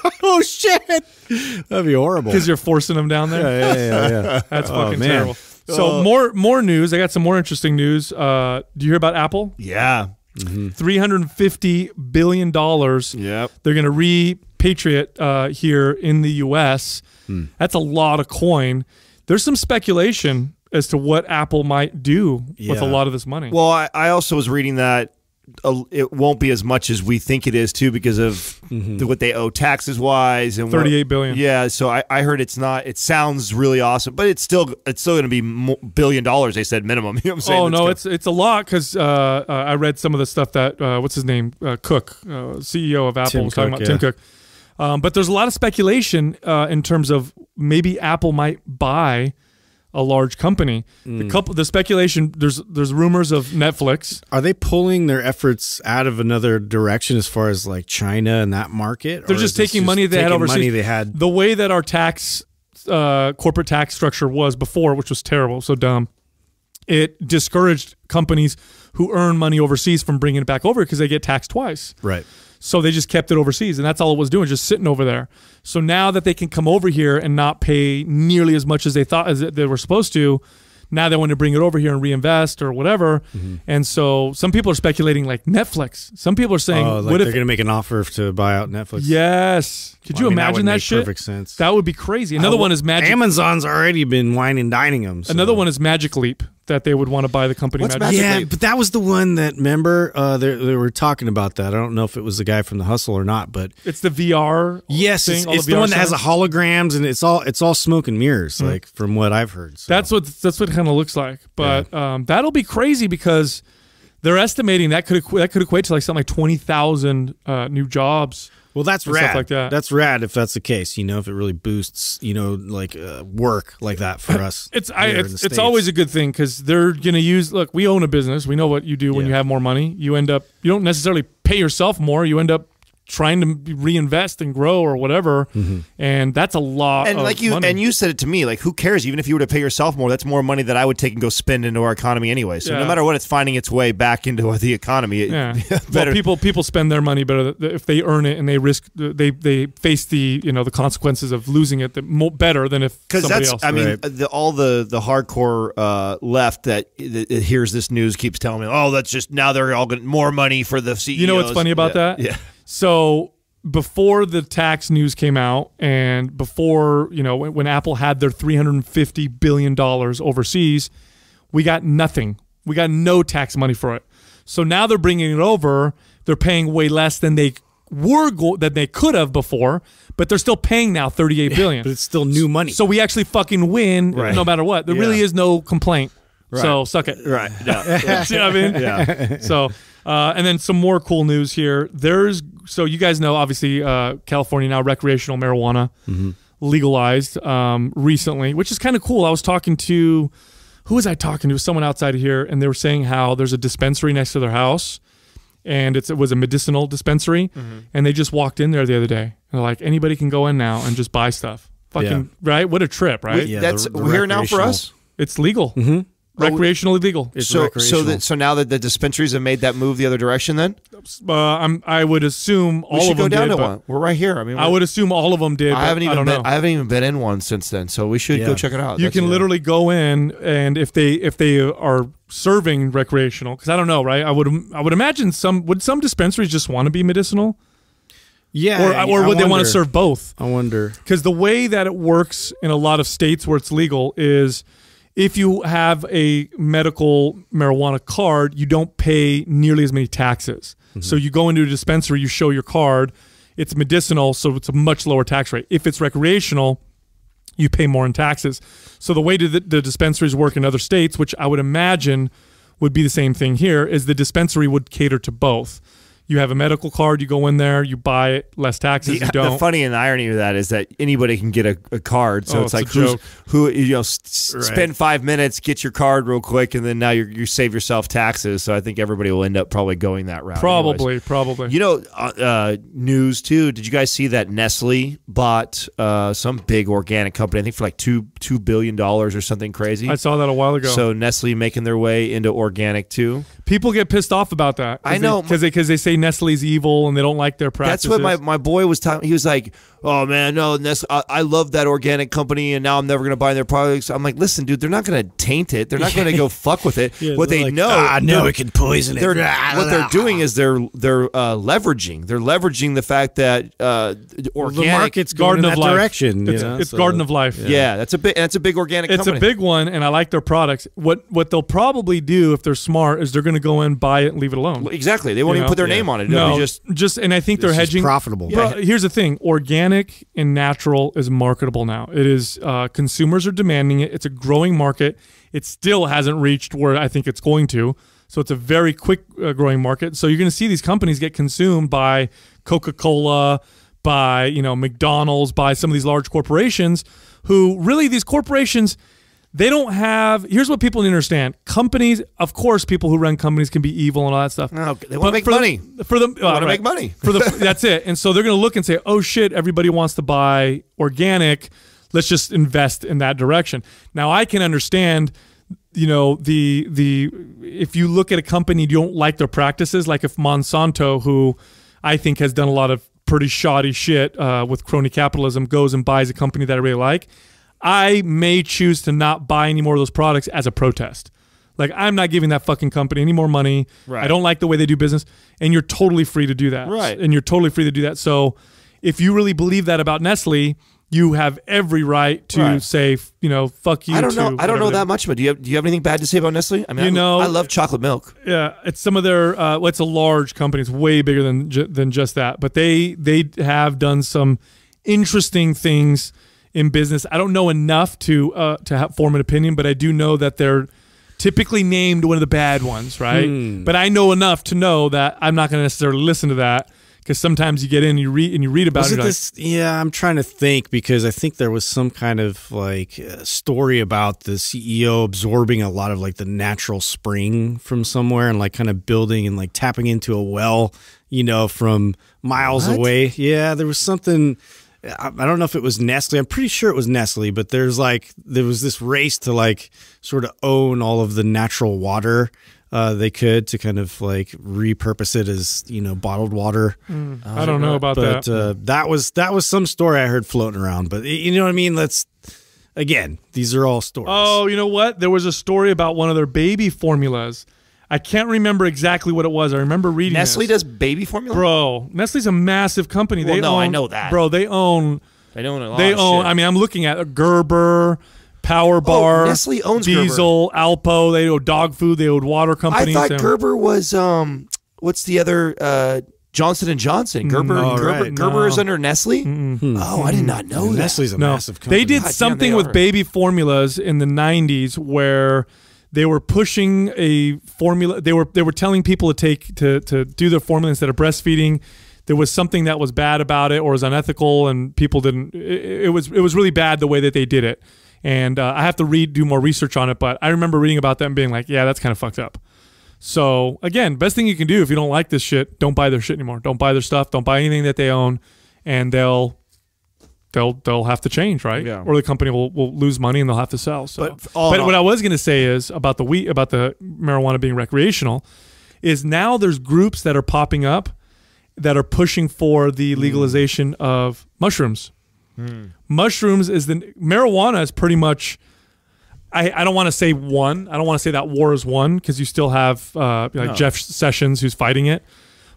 Speaker 4: here. oh shit,
Speaker 3: that'd be horrible. Because you're forcing them down there. Yeah, yeah, yeah. yeah. That's oh, fucking terrible. So uh, more more news. I got some more interesting news. Uh, do you hear about Apple? Yeah. $350 billion. Yep. They're going to repatriate uh, here in the US. Hmm. That's a lot of coin. There's some speculation as to what Apple
Speaker 1: might do yeah. with a lot of this money. Well, I, I also was reading that a, it won't be as much as we think it is too because of mm -hmm. the, what they owe taxes wise and thirty eight billion. Yeah, so I, I heard it's not. It sounds really awesome, but it's still it's still going to be billion dollars. They said minimum. You know what I'm saying? Oh no, it's
Speaker 3: it's a lot because uh, uh, I read some of the stuff that uh, what's his name uh, Cook, uh, CEO of Apple, Tim was talking Cook, about yeah. Tim Cook. Um, but there's a lot of speculation in terms of maybe Apple might buy a large company. Mm. The couple,
Speaker 4: the speculation, there's there's rumors of Netflix. Are they pulling their efforts out of another direction as far as like China and that market? They're just taking just money they taking had overseas. Money they had. The way
Speaker 3: that our tax, uh, corporate tax structure was before, which was terrible, so dumb. It discouraged companies who earn money overseas from bringing it back over because they get taxed twice. Right. So they just kept it overseas, and that's all it was doing, just sitting over there. So now that they can come over here and not pay nearly as much as they thought as they were supposed to, now they want to bring it over here and reinvest or whatever. Mm -hmm. And so some people are speculating like Netflix. Some people are saying, oh, like what if they're
Speaker 4: going to make an offer to buy out Netflix? Yes. Could well, you I mean, imagine that, that shit? Perfect sense. That would be crazy. Another uh, one is Magic. Amazon's already been wine and dining them. So. Another one is Magic Leap
Speaker 3: that they would want to buy the company. What's Magic yeah,
Speaker 4: but that was the one that member uh, they, they were talking about that. I don't know if it was the guy from the Hustle or not, but
Speaker 3: it's the VR. Yes, thing, it's, it's the, the one stuff. that has the
Speaker 4: holograms and it's all it's all smoke and mirrors, mm like from what I've heard.
Speaker 3: So. That's what that's what kind of looks like. But yeah. um, that'll be crazy because they're estimating that could that could equate to like something like twenty thousand uh, new jobs. Well, that's rad. like that.
Speaker 4: That's rad if that's the case. You know, if it really boosts, you know, like uh, work like that for us. it's I, it's, it's always
Speaker 3: a good thing because they're gonna use. Look, we own a business. We know what you do when yeah. you have more money. You end up you don't necessarily pay
Speaker 1: yourself more. You end up trying to reinvest and grow or whatever mm-hmm. and that's a lot and like you money. and you said it to me like who cares even if you were to pay yourself more that's more money that i would take and go spend into our economy anyway so yeah. no matter what it's finding its way back into the economy it,
Speaker 2: yeah.
Speaker 1: better. Well, people people
Speaker 3: spend their money better if they earn it and they risk they they face the you know the consequences of losing it better than if because that's else. i mean
Speaker 1: uh, the, all the the hardcore uh, left that, that, hears this news keeps telling me oh that's just now they're all getting more money for the CEOs. you know what's funny about yeah. that yeah
Speaker 3: so before the tax news came out and before, you know, when, when Apple had their 350 billion dollars overseas, we got nothing. We got no tax money for it. So now they're bringing it over, they're paying way less than they were go- than they could have before, but they're still paying now 38 billion. Yeah, but it's still new money. So we actually fucking win right. no matter what. There yeah. really is no complaint. Right. So suck it. Right. Yeah. you know what I mean? Yeah. So uh, and then some more cool news here. There's so you guys know obviously uh, California now recreational marijuana mm-hmm. legalized um, recently, which is kind of cool. I was talking to who was I talking to? Someone outside of here, and they were saying how there's a dispensary next to their house, and it was a medicinal dispensary, mm-hmm. and they just walked in there the other day. they're like, anybody can go in now and just buy stuff. Fucking yeah.
Speaker 1: right? What a trip, right? We, yeah, that's the, the here now for us.
Speaker 3: It's legal. Mm-hmm
Speaker 1: recreational illegal. It's so recreational. so that so now that the dispensaries have made that move the other direction, then uh, I'm I would assume all we should of go them down did, to one. We're right here. I mean, I would assume all of them did. I haven't even I, been, I haven't even been in one since then, so we should yeah. go check it out. You That's
Speaker 3: can literally go in, and if they if they are serving recreational, because I don't know, right? I would I would imagine some would some dispensaries just want to be medicinal. Yeah, or, or would they want to serve both? I wonder because the way that it works in a lot of states where it's legal is if you have a medical marijuana card, you don't pay nearly as many taxes. Mm -hmm. So mm-hmm. you go into a dispensary, you show your card, it's medicinal, so it's a much lower tax rate. If it's recreational, you pay more in taxes. So the way that the dispensaries work in other states, which I would imagine would be the same thing here, is the dispensary would cater to both. You have a medical card. You go in there. You buy it. Less taxes. The, you don't. The
Speaker 1: funny and the irony of that is that anybody can get a, a card. So oh, it's, it's, like who you know s- right. spend five minutes, get your card real quick, and then now you save yourself taxes. So I think everybody will end up probably going that route. Probably, anyways. probably. You know, uh, uh, news too. Did you guys see that Nestle bought uh, some big organic company? I think for like two two billion dollars or something crazy. I saw that a while ago. So Nestle making their way into organic too. People get pissed off about that. I know because they because they, they say Nestle's
Speaker 3: evil and they don't like their
Speaker 1: practices. That's what my, my boy was talking. He was like, "Oh man, no, Nestle. I, I love that organic company, and now I'm never going to buy their products." I'm like, "Listen, dude, they're not going to taint it. They're not going to go fuck with it. yeah, what they like, know, ah, I know, it can poison it. They're, what they're doing is they're they're uh, leveraging. They're leveraging the fact that uh, organic the market's garden of life. direction. It's, you know? it's so, garden of life. Yeah. yeah. that's a big. That's a big organic. It's company. a big
Speaker 3: one, and I like their products. What what they'll probably do if they're smart is they're going to go in buy it and leave it alone. Exactly. They won't you even know? put their yeah. name on it. no, just just and I think they're hedging profitable. But here's the thing: organic and natural is marketable now. It is uh, consumers are demanding it. It's a growing market. It still hasn't reached where I think it's going to. So it's a very quick uh, growing market. So you're going to see these companies get consumed by Coca Cola, by you know McDonald's, by some of these large corporations. Who really these corporations? they don't have. Here's what people need to understand: companies, of course, people who run companies can be evil and all that stuff. they want to make for money. The, for them, oh, want to make money. for the that's it. And so they're going to look and say, "Oh shit, everybody wants to buy organic. Let's just invest in that direction." Now I can understand. You know the the if you look at a company you don't like their practices, like if Monsanto, who I think has done a lot of pretty shoddy shit uh, with crony capitalism, goes and buys a company that I really like I may choose to not buy any more of those products as a protest. Like I'm not giving that fucking company any more money. Right. I don't like the way they do business, and you're totally free to do that. Right. And you're totally free to do that. So, if you really believe that about Nestle, you have every right to right. say, you know, fuck you. I don't know. I don't know that much, but do you have, do you have anything bad to say about Nestle? I mean, you I, know, I love chocolate milk. Yeah, it's some of their. Uh, well, it's a large company. It's way bigger than than just that, but they they have done some interesting things in business. I don't know enough to uh, to have, form an opinion, but I do know that they're typically named one of the bad ones, right? Hmm. But I know enough to know that I'm not going to necessarily listen to that because sometimes you get in, and you read, and you read about was it. it this,
Speaker 4: like, yeah, I'm trying to think because I think there was some kind of like uh, story about the CEO absorbing a lot of like the natural spring from somewhere and like kind of building and like tapping into a well, you know, from miles what? away. Yeah, there was something I don't know if it was Nestle. I'm pretty sure it was Nestle, but there's like there was this race to like sort of own all of the natural water uh, they could to kind of like repurpose it as you know bottled water. Mm. Uh, I don't know uh, about but, that. Uh, that was that was some story I heard floating around. But you know what I mean? Let's again, these are all stories. Oh, you know what? There was a story about one of their
Speaker 3: baby formulas I can't remember exactly what it was. I remember reading. Nestle this. does baby formula, bro. Nestle's a massive company. Well, they no, own, I know that, bro. They own.
Speaker 1: They own a lot. They own. Shit. I mean,
Speaker 3: I'm looking at Gerber. Power oh, Bar, oh, Nestle owns Diesel, Gerber. Alpo. They own
Speaker 1: dog food. They own water
Speaker 4: companies. I thought Gerber
Speaker 1: was um, what's the other uh, Johnson and Johnson. Mm, Gerber, no, Gerber, right, Gerber no. is under Nestle. Mm -hmm. Oh, I hmm. did not
Speaker 2: know
Speaker 4: yeah, that. Nestle's a no.
Speaker 1: massive company. They did God, something damn, they with
Speaker 3: baby formulas in the '90s where they were pushing a formula. They were they were telling people to take to to do the formula instead of breastfeeding. There was something that was bad about it or was unethical, and people didn't. It, it was it was really bad the way that they did it. And uh, I have to read do more research on it, but I remember reading about them being like, yeah, that's kind of fucked up. So again, best thing you can do if you don't like this shit, don't buy their shit anymore. Don't buy their stuff. Don't buy anything that they own, and they'll they'll they'll have to change, right? Yeah. Or the company will, will lose money and they'll have to sell. So, but, but what I was going to say is about the wheat about the marijuana being recreational, is now there's groups that are popping up that are pushing for the hmm. legalization mm. of mushrooms. Mm. Mushrooms is the marijuana is pretty much. I, I don't want to say one. I don't want to say that war is won because you still have uh, like no. Jeff Sessions who's fighting it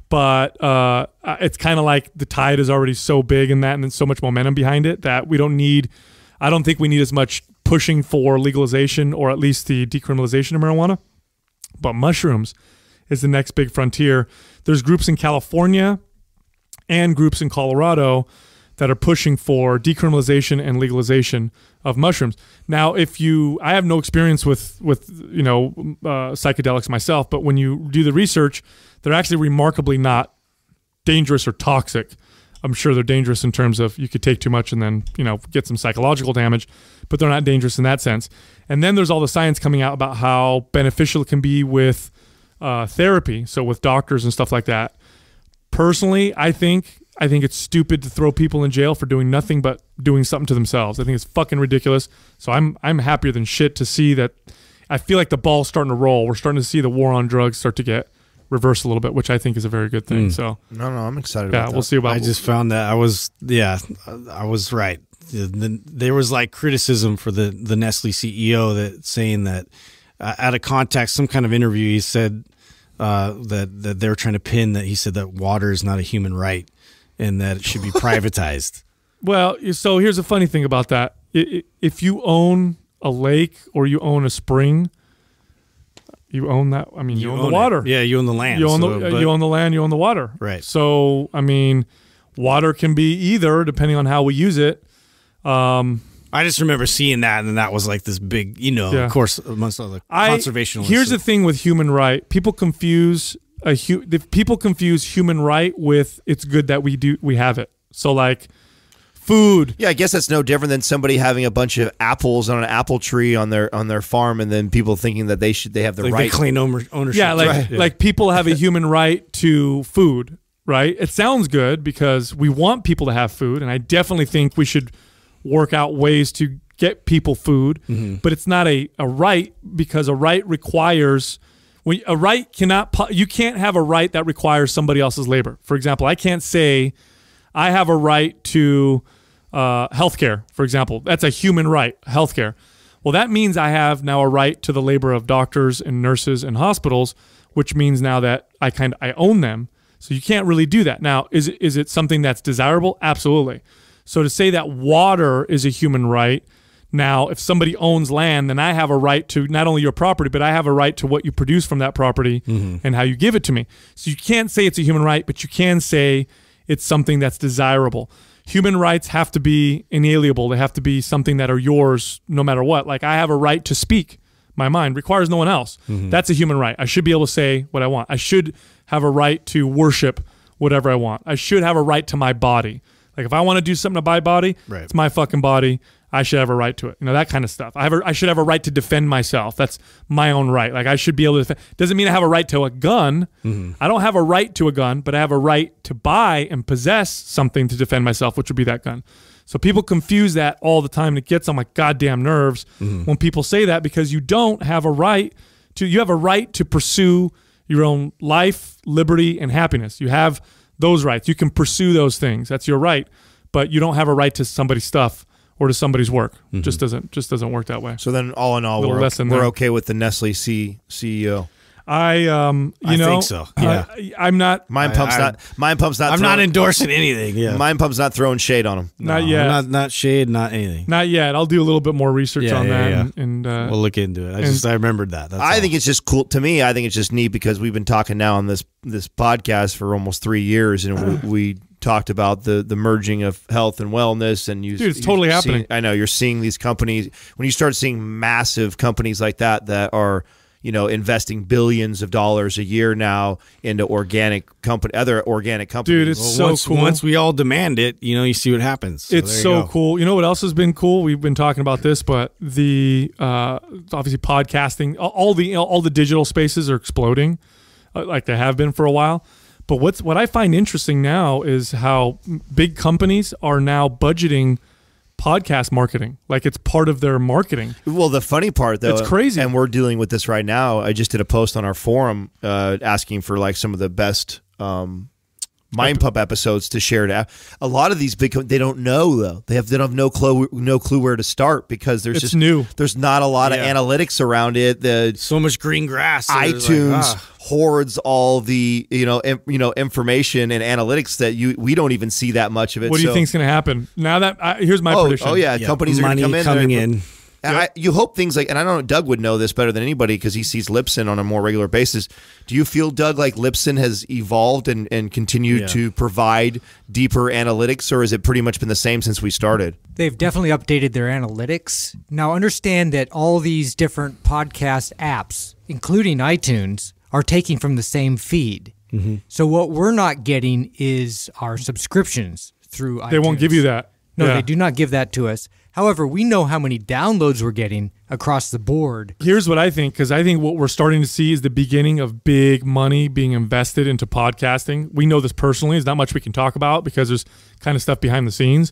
Speaker 3: but uh, it's kind of like the tide is already so big in that and so much momentum behind it that we don't need i don't think we need as much pushing for legalization or at least the decriminalization of marijuana but mushrooms is the next big frontier there's groups in california and groups in colorado that are pushing for decriminalization and legalization of mushrooms. Now, if you, I have no experience with with you know uh, psychedelics myself, but when you do the research, they're actually remarkably not dangerous or toxic. I'm sure they're dangerous in terms of you could take too much and then you know get some psychological damage, but they're not dangerous in that sense. And then there's all the science coming out about how beneficial it can be with uh, therapy, so with doctors and stuff like that. Personally, I think I think it's stupid to throw people in jail for doing nothing but doing something to themselves. I think it's fucking ridiculous. So I'm I'm happier than shit to see that. I feel like the ball's starting to roll. We're starting to see the war on drugs start to get reversed a little bit, which I think is a very good thing. Mm. So no,
Speaker 4: no, I'm excited. Yeah, we'll see about. I just found that I was yeah, I was right. There was like criticism for the the Nestle CEO that saying that uh, out of context, some kind of interview, he said. Uh, that that they're trying to pin that he said that water is not a human right, and that it should be privatized.
Speaker 3: Well, so here's a funny thing about that. If you own a lake or you own a spring, you own that. I mean, you, you own, own, the water. It. Yeah, you own the land. You own so, the uh, but, you own the land. You own the water. Right. So I mean, water can be either depending on how we use it. Um,
Speaker 4: I just remember seeing that, and then that was like this big, you know, yeah. of course, amongst all the conservation. Here's the
Speaker 3: thing with human right: people confuse a hu- people confuse human right with it's good that we do we have it. So like
Speaker 1: food. Yeah, I guess that's no different than somebody having a bunch of apples on an apple tree on their on their farm, and then people thinking that they should they have
Speaker 4: the like right claim ownership. Yeah, like right. yeah. like
Speaker 3: people have a human right to food. Right. It sounds good because we want people to have food, and I definitely think we should work out ways to get people food. Mm -hmm. But it's not a a right because a right requires when a right cannot you can't have a right that requires somebody else's labor. For example, I can't say I have a right to uh, healthcare. For example, that's a human right, healthcare. Well, that means I have now a right to the labor of doctors and nurses and hospitals, which means now that I kind of I own them. So you can't really do that. Now, is is it something that's desirable? Absolutely. So to say that water is a human right now, if somebody owns land, then I have a right to not only your property, but I have a right to what you produce from that property mm-hmm. and how you give it to me. So you can't say it's a human right, but you can say it's something that's desirable. Human rights have to be inalienable. They have to be something that are yours no matter what. Like I have a right to speak my mind requires no one else. Mm-hmm. That's a human right. I should be able to say what I want. I should have a right to worship whatever I want. I should have a right to my body. Like if I want to do something to my body, right. it's my fucking body I should have a right to it. You know, that kind of stuff. I have a, I should have a right to defend myself. That's my own right. Like I should be able to defend. Doesn't mean I have a right to a gun. Mm-hmm. I don't have a right to a gun, but I have a right to buy and possess something to defend myself, which would be that gun. So people confuse that all the time. And it gets on my goddamn nerves mm-hmm. when people say that because you don't have a right to, you have a right to pursue your own life, liberty, and happiness. You have those rights. You can pursue those things. That's your right, but you don't have a right to somebody's stuff or to somebody's work. Mm-hmm. Just doesn't just doesn't work that way. So then, all in all, we're okay, we're okay
Speaker 1: with the Nestle C, CEO. I um you I know think so. Yeah. I, am not Mind Pump's I, I, not Mind Pump's not I'm throwing, not endorsing anything. Yeah. Mind Pump's not throwing shade on him. Not no, yet. Not
Speaker 4: not shade, not anything. Not yet. I'll do a little bit more research yeah, on yeah, that yeah. and, uh, we'll look into it. I just I remembered that. That's I all. think it's
Speaker 1: just cool to me. I think it's just neat because we've been talking now on this this podcast for almost 3 years and we, we talked about the the merging of health and wellness, and you, Dude, it's totally seeing, happening. I know you're seeing these companies when you start seeing massive companies like that that are you know investing billions of dollars a year now into organic company other organic companies.
Speaker 3: Dude, it's well, so once, cool. Once we
Speaker 4: all demand it, you know, you see what happens. So it's so go.
Speaker 3: cool. You know what else has been cool? We've been talking about this, but the uh, obviously podcasting, all the all the digital spaces are exploding, uh, like they have been for a while. But what's what I find interesting now is how big companies are now budgeting podcast marketing. Like it's part of their marketing.
Speaker 1: Well, the funny part though, it's crazy, and we're dealing with this right now. I just did a post on our forum uh, asking for like some of the best um, Mind Pump episodes to share it out. A lot of these big they don't know though. They have they don't have no clue no clue where to start because there's it's just new. There's not a lot yeah. of analytics around it. The so much green grass. iTunes like, ah. hoards all the you know you know information and analytics that you we don't even see that much of it. What do you think's
Speaker 3: going to happen now? That I, here's my oh, oh prediction. Oh yeah, yeah. companies are going to come in coming in.
Speaker 1: Yep. I, you hope things like, and I don't know, Doug would know this better than anybody because he sees Lipson on a more regular basis. Do you feel, Doug, like Lipson has evolved and, and continued yeah. to provide deeper analytics, or has it pretty much been the same since we started?
Speaker 2: They've definitely updated their analytics. Now, understand that all these different podcast apps, including iTunes, are taking from the same feed. Mm -hmm. So, what we're not getting is our subscriptions through They iTunes. won't give you that. No, yeah. they do not give that to us. However, we know how many downloads we're getting across the board. Here's what I think because I think what we're starting
Speaker 3: to see is the beginning of big money being invested into podcasting. We know this personally. There's not much we can talk about because there's kind of stuff behind the scenes.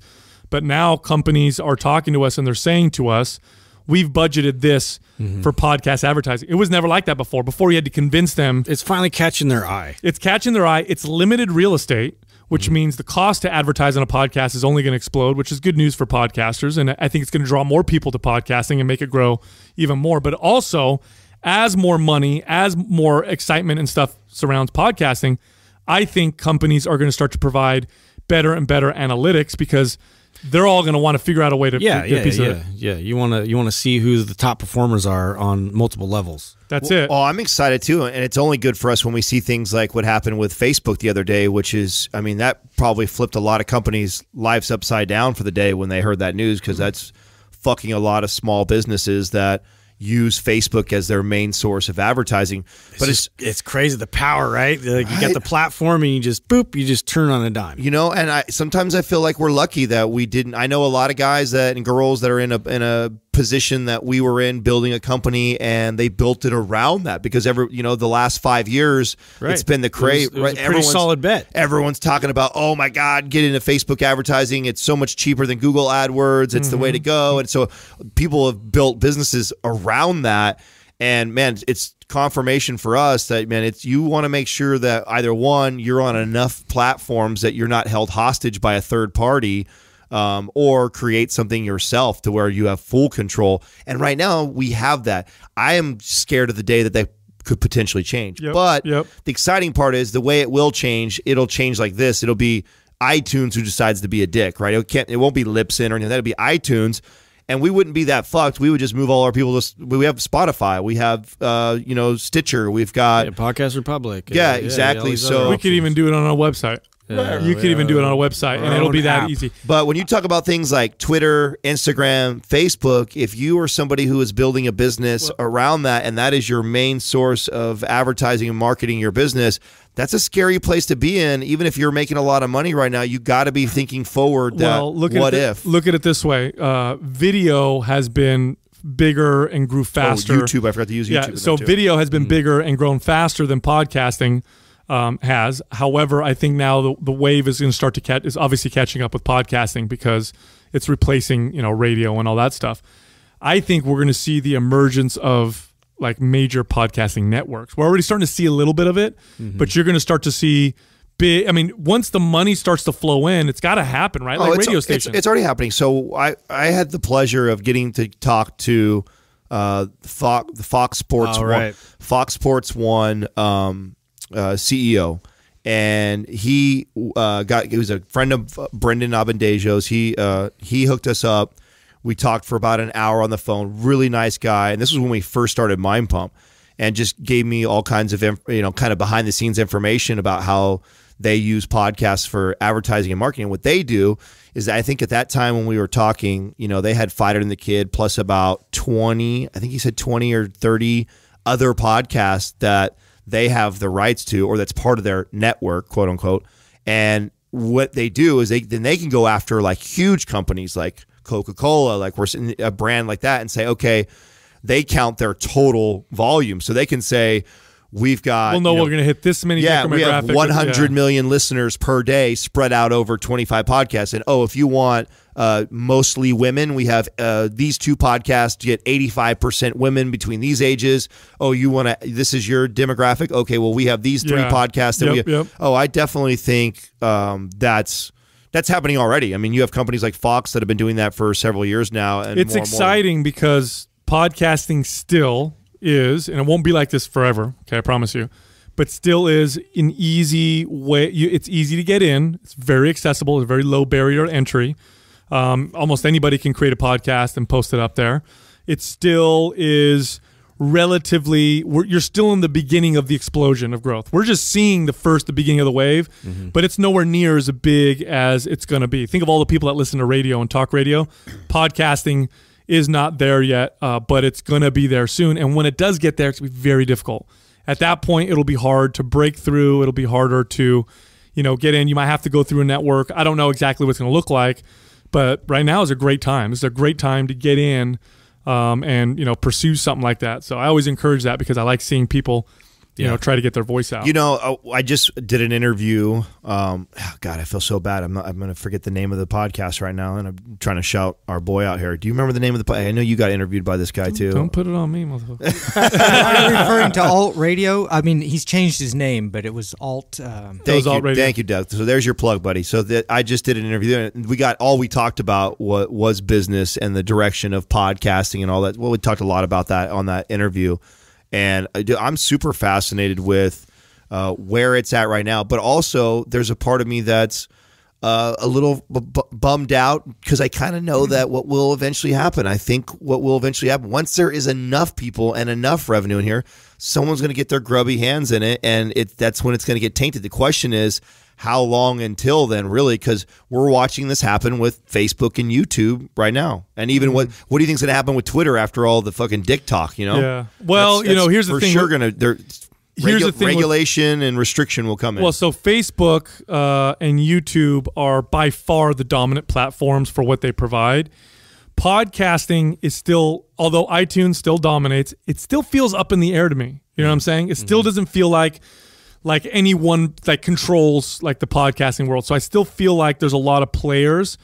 Speaker 3: But now companies are talking to us and they're saying to us, we've budgeted this mm -hmm. for podcast advertising. It was never like that before. Before you had to convince them. It's finally catching their eye. It's catching their eye. It's limited real estate which mm -hmm. means the cost to advertise on a podcast is only going to explode, which is good news for podcasters. And I think it's going to draw more people to podcasting and make it grow even more. But also, as more money, as more excitement and stuff surrounds podcasting, I think companies are going to start to provide better and better analytics because – they're all going to want to figure out a way to yeah, yeah, yeah,
Speaker 4: yeah. You want to you want to see who the top performers are on multiple levels. That's well, it.
Speaker 1: Oh, I'm excited too, and it's only good for us when we see things like what happened with Facebook the other day, which is, I mean, that probably flipped a lot of companies' lives upside down for the day when they heard that news because mm-hmm. that's fucking a lot of small businesses that use Facebook as their main source of advertising. It's but
Speaker 4: just, it's it's crazy the power, right? Like right? you got the
Speaker 1: platform and you just boop, you just turn on a dime. You know, and I sometimes I feel like we're lucky that we didn't. I know a lot of guys that and girls that are in a in a position that we were in building a company and they built it around that because every you know the last five years right. it's been the craze right pretty everyone's, solid bet everyone's talking about oh my god get into facebook advertising it's so much cheaper than google adwords it's mm -hmm. the way to mm-hmm. go and so people have built businesses around that and man it's confirmation for us that man it's you want to make sure that either one you're on enough platforms that you're not held hostage by a third party um, or create something yourself to where you have full control. And right now we have that. I am scared of the day that they could potentially change. Yep, but yep. the exciting part is the way it will change, it'll change like this. It'll be iTunes who decides to be a dick, right? It can't it won't be Lipson or anything. That'll be iTunes. And we wouldn't be that fucked. We would just move all our people. To, we have Spotify. We have, uh, you know, Stitcher. We've got yeah, Podcast Republic. Yeah, yeah exactly. Yeah, so we could
Speaker 3: even do it on our website you can even do it on a website, and it'll be that app. easy.
Speaker 1: But when you talk about things like Twitter, Instagram, Facebook, if you are somebody who is building a business well, around that, and that is your main source of advertising and marketing your business, that's a scary place to be in. Even if you're making a lot of money right now, you got to be thinking forward. well, look what if?
Speaker 3: look at it this way: uh, video has been bigger and grew oh, faster. Oh, YouTube, I forgot to use YouTube. Yeah, so video has been mm bigger and grown faster than podcasting um, has. However, I think now the, the wave is going to start to catch is obviously catching up with podcasting because it's replacing you know radio and all that stuff. I think we're going to see the emergence of like major podcasting networks. We're already starting to see a little bit of it, mm -hmm. but you're going to start to see big. I mean, once the money starts to flow in, it's got to happen, right? Like oh, radio stations. It's, it's, already
Speaker 1: happening. So I, I had the pleasure of getting to talk to uh, Fox, Fox Sports oh, right. One, Fox Sports One um, uh, CEO, and he uh, got he was a friend of uh, Brendan Abendejo's. He uh, he hooked us up. We talked for about an hour on the phone. Really nice guy, and this was when we first started Mind Pump, and just gave me all kinds of you know kind of behind the scenes information about how they use podcasts for advertising and marketing. What they do is I think at that time when we were talking, you know, they had Fighter and the Kid plus about 20, I think he said 20 or 30 other podcasts that they have the rights to, or that's part of their network, quote unquote. And what they do is they then they can go after like huge companies like Coca Cola, like we're a brand like that, and say, okay, they count their total volume, so they can say we've got. Well, no, you know, we're going to hit
Speaker 3: this many. Yeah, we have 100 yeah.
Speaker 1: million listeners per day spread out over 25 podcasts. And oh, if you want uh, mostly women, we have uh, these two podcasts get 85% women between these ages. Oh, you want to? This is your demographic. Okay, well, we have these three yeah. podcasts. That yep, we have, yep. Oh, I definitely think um, that's that's happening already. I mean, you have companies like Fox that have been doing that for several years now. And it's exciting
Speaker 3: because podcasting still is, and it won't be like this forever. Okay, I promise you. But still is an easy way. You, it's easy to get in. It's very accessible. It's a very low barrier entry. Um, almost anybody can create a podcast and post it up there. It still is relatively you're still in the beginning of the explosion of growth we're just seeing the first the beginning of the wave mm -hmm. but it's nowhere near as big as it's going to be think of all the people that listen to radio and talk radio podcasting is not there yet, uh, but it's going to be there soon. And when it does get there, it's going to be very difficult. At that point, it'll be hard to break through. It'll be harder to, you know, get in. You might have to go through a network. I don't know exactly what it's going to look like, but right now is a great time. It's a great time to get in um, and you know pursue something like that. So I always encourage that because I like seeing people you yeah. know try to get their voice out. You know,
Speaker 1: uh, I just did an interview. Um, ah, God, I feel so bad. I'm I'm going to forget the name of the podcast right now, and I'm trying to shout our boy out here. Do you remember the name of the? I know you got interviewed by this guy don't, too. Don't
Speaker 3: put it on me, motherfucker. Are you referring to
Speaker 2: Alt Radio? I mean, he's changed his name, but it was Alt. Um, thank was Alt you, Radio.
Speaker 1: thank you, Doug. So there's your plug, buddy. So that I just did an interview, and we got all we talked about was business and the direction of podcasting and all that. Well, we talked a lot about that on that interview. And uh, I'm super fascinated with uh, where it's at right now. But also, there's a part of me that's uh, a little bummed out because I kind of know mm-hmm. that what will eventually happen. I think what will eventually happen once there is enough people and enough revenue in here, someone's going to get their grubby hands in it, and it that's when it's going to get tainted. The question is how long until then, really, because we're watching this happen with Facebook and YouTube right now. And even mm-hmm. what what do you think's going to happen with Twitter after all the fucking dick talk? You know? Yeah. Well, that's, you that's know, here's the thing. Sure, going to here's Regu- the thing regulation with, and restriction will come in. Well,
Speaker 3: so Facebook uh, and YouTube are by far the dominant platforms for what they provide. Podcasting is still, although iTunes still dominates, it still feels up in the air to me. You know what I'm mm-hmm. saying? It still mm-hmm. doesn't feel like like anyone that controls like the podcasting world. So I still feel like there's a lot of players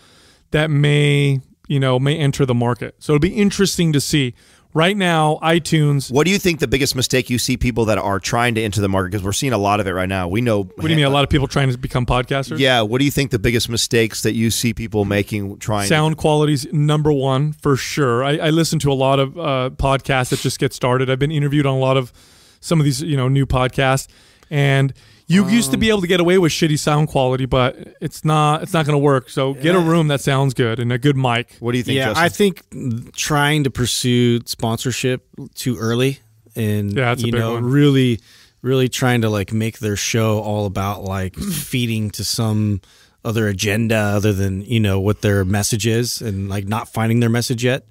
Speaker 3: that may, you know, may enter the market.
Speaker 1: So it'll be interesting to see. Right now, iTunes. What do you think the biggest mistake you see people that are trying to enter the market? Because we're seeing a lot of it right now. We know. What
Speaker 3: do you mean? A lot of people trying to become podcasters? Yeah.
Speaker 1: What do you think the biggest mistakes that you see people making trying? Sound
Speaker 3: quality's number one for sure. I, I listen to a lot of uh, podcasts that just get started. I've been interviewed on a lot of some of these, you know, new podcasts and you um, used to be um. able to get away with shitty sound quality, but it's not it's not going to work. So get a room that sounds good and a good mic. What do you think? Yeah, Justin? I
Speaker 4: think trying to pursue sponsorship too early and yeah, you know one. really really trying to like make their show all about like feeding to some other agenda other than you know what their message is and like not finding their message yet.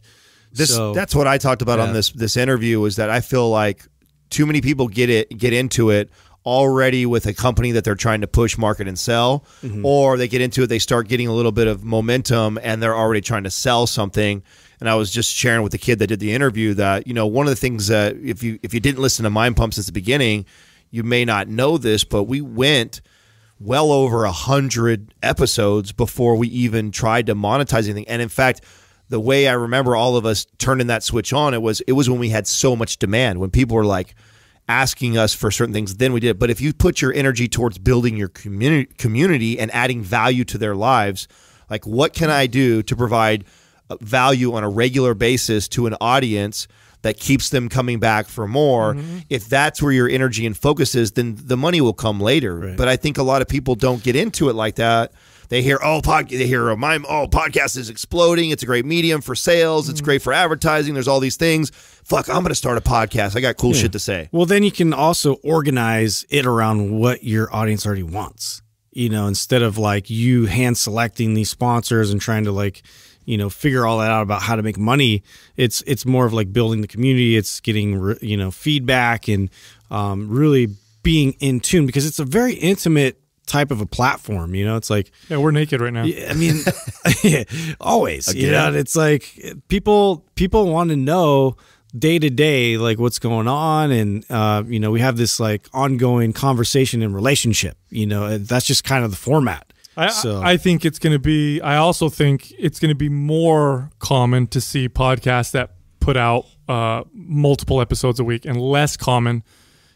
Speaker 4: This so, that's what I talked about yeah. on this this interview is that I feel like too many people
Speaker 1: get it get into it already with a company that they're trying to push, market, and sell, mm-hmm. or they get into it, they start getting a little bit of momentum, and they're already trying to sell something. And I was just sharing with the kid that did the interview that you know one of the things that if you if you didn't listen to Mind Pump since the beginning, you may not know this, but we went well over a hundred episodes before we even tried to monetize anything. And in fact, the way I remember all of us turning that switch on, it was it was when we had so much demand when people were like asking us for certain things then we did but if you put your energy towards building your community community and adding value to their lives like what can i do to provide uh, value on a regular basis to an audience that keeps them coming back for more. Mm -hmm. If that's where your energy and focus is, then the money will come later. Right. But I think a lot of people don't get into it like that. They hear oh pod, they hear oh, my oh podcast is exploding. It's a great medium for sales. It's hmm. great for advertising. There's all these things. Fuck, I'm gonna start a podcast. I got cool yeah. shit to say.
Speaker 4: Well, then you can also organize it around what your audience already wants. You know, instead of like you hand selecting these sponsors and trying to like you know figure all that out about how to make money it's it's more of like building the community it's getting you know feedback and um, really being in tune because it's a very intimate type of a platform. You know, it's like
Speaker 3: yeah, we're naked right now. I mean, always. Again. You know, it's like
Speaker 4: people people want to know day to day like what's going on and uh, you know we have this like ongoing conversation and relationship you know that's just kind of the format I, so. I
Speaker 3: think it's going to be i also think it's going to be more common to see podcasts that put out uh, multiple episodes a week and less common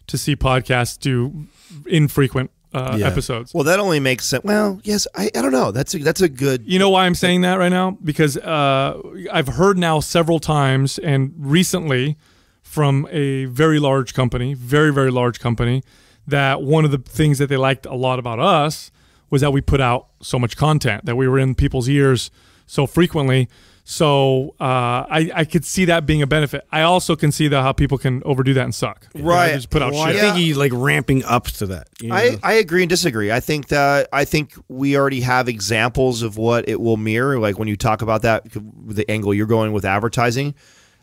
Speaker 3: to see podcasts do infrequent uh, yeah. episodes.
Speaker 1: Well, that only makes sense. Well,
Speaker 3: yes, I, I don't
Speaker 1: know. That's a, that's a good.
Speaker 3: You know why I'm saying that right now? Because uh, I've heard now several times and recently from a very large company, very very large company, that one of the things that they liked a lot about us was that we put out so much content that we were in people's ears so frequently so uh, I I could see that being a benefit. I also can see though how people can overdo that and suck. Right, just put out.
Speaker 1: Well, shit. I think
Speaker 4: he's like ramping up to that. You know?
Speaker 1: I I agree and disagree. I think that I think we already have examples of what it will mirror. Like when you talk about that, the angle you're going with advertising.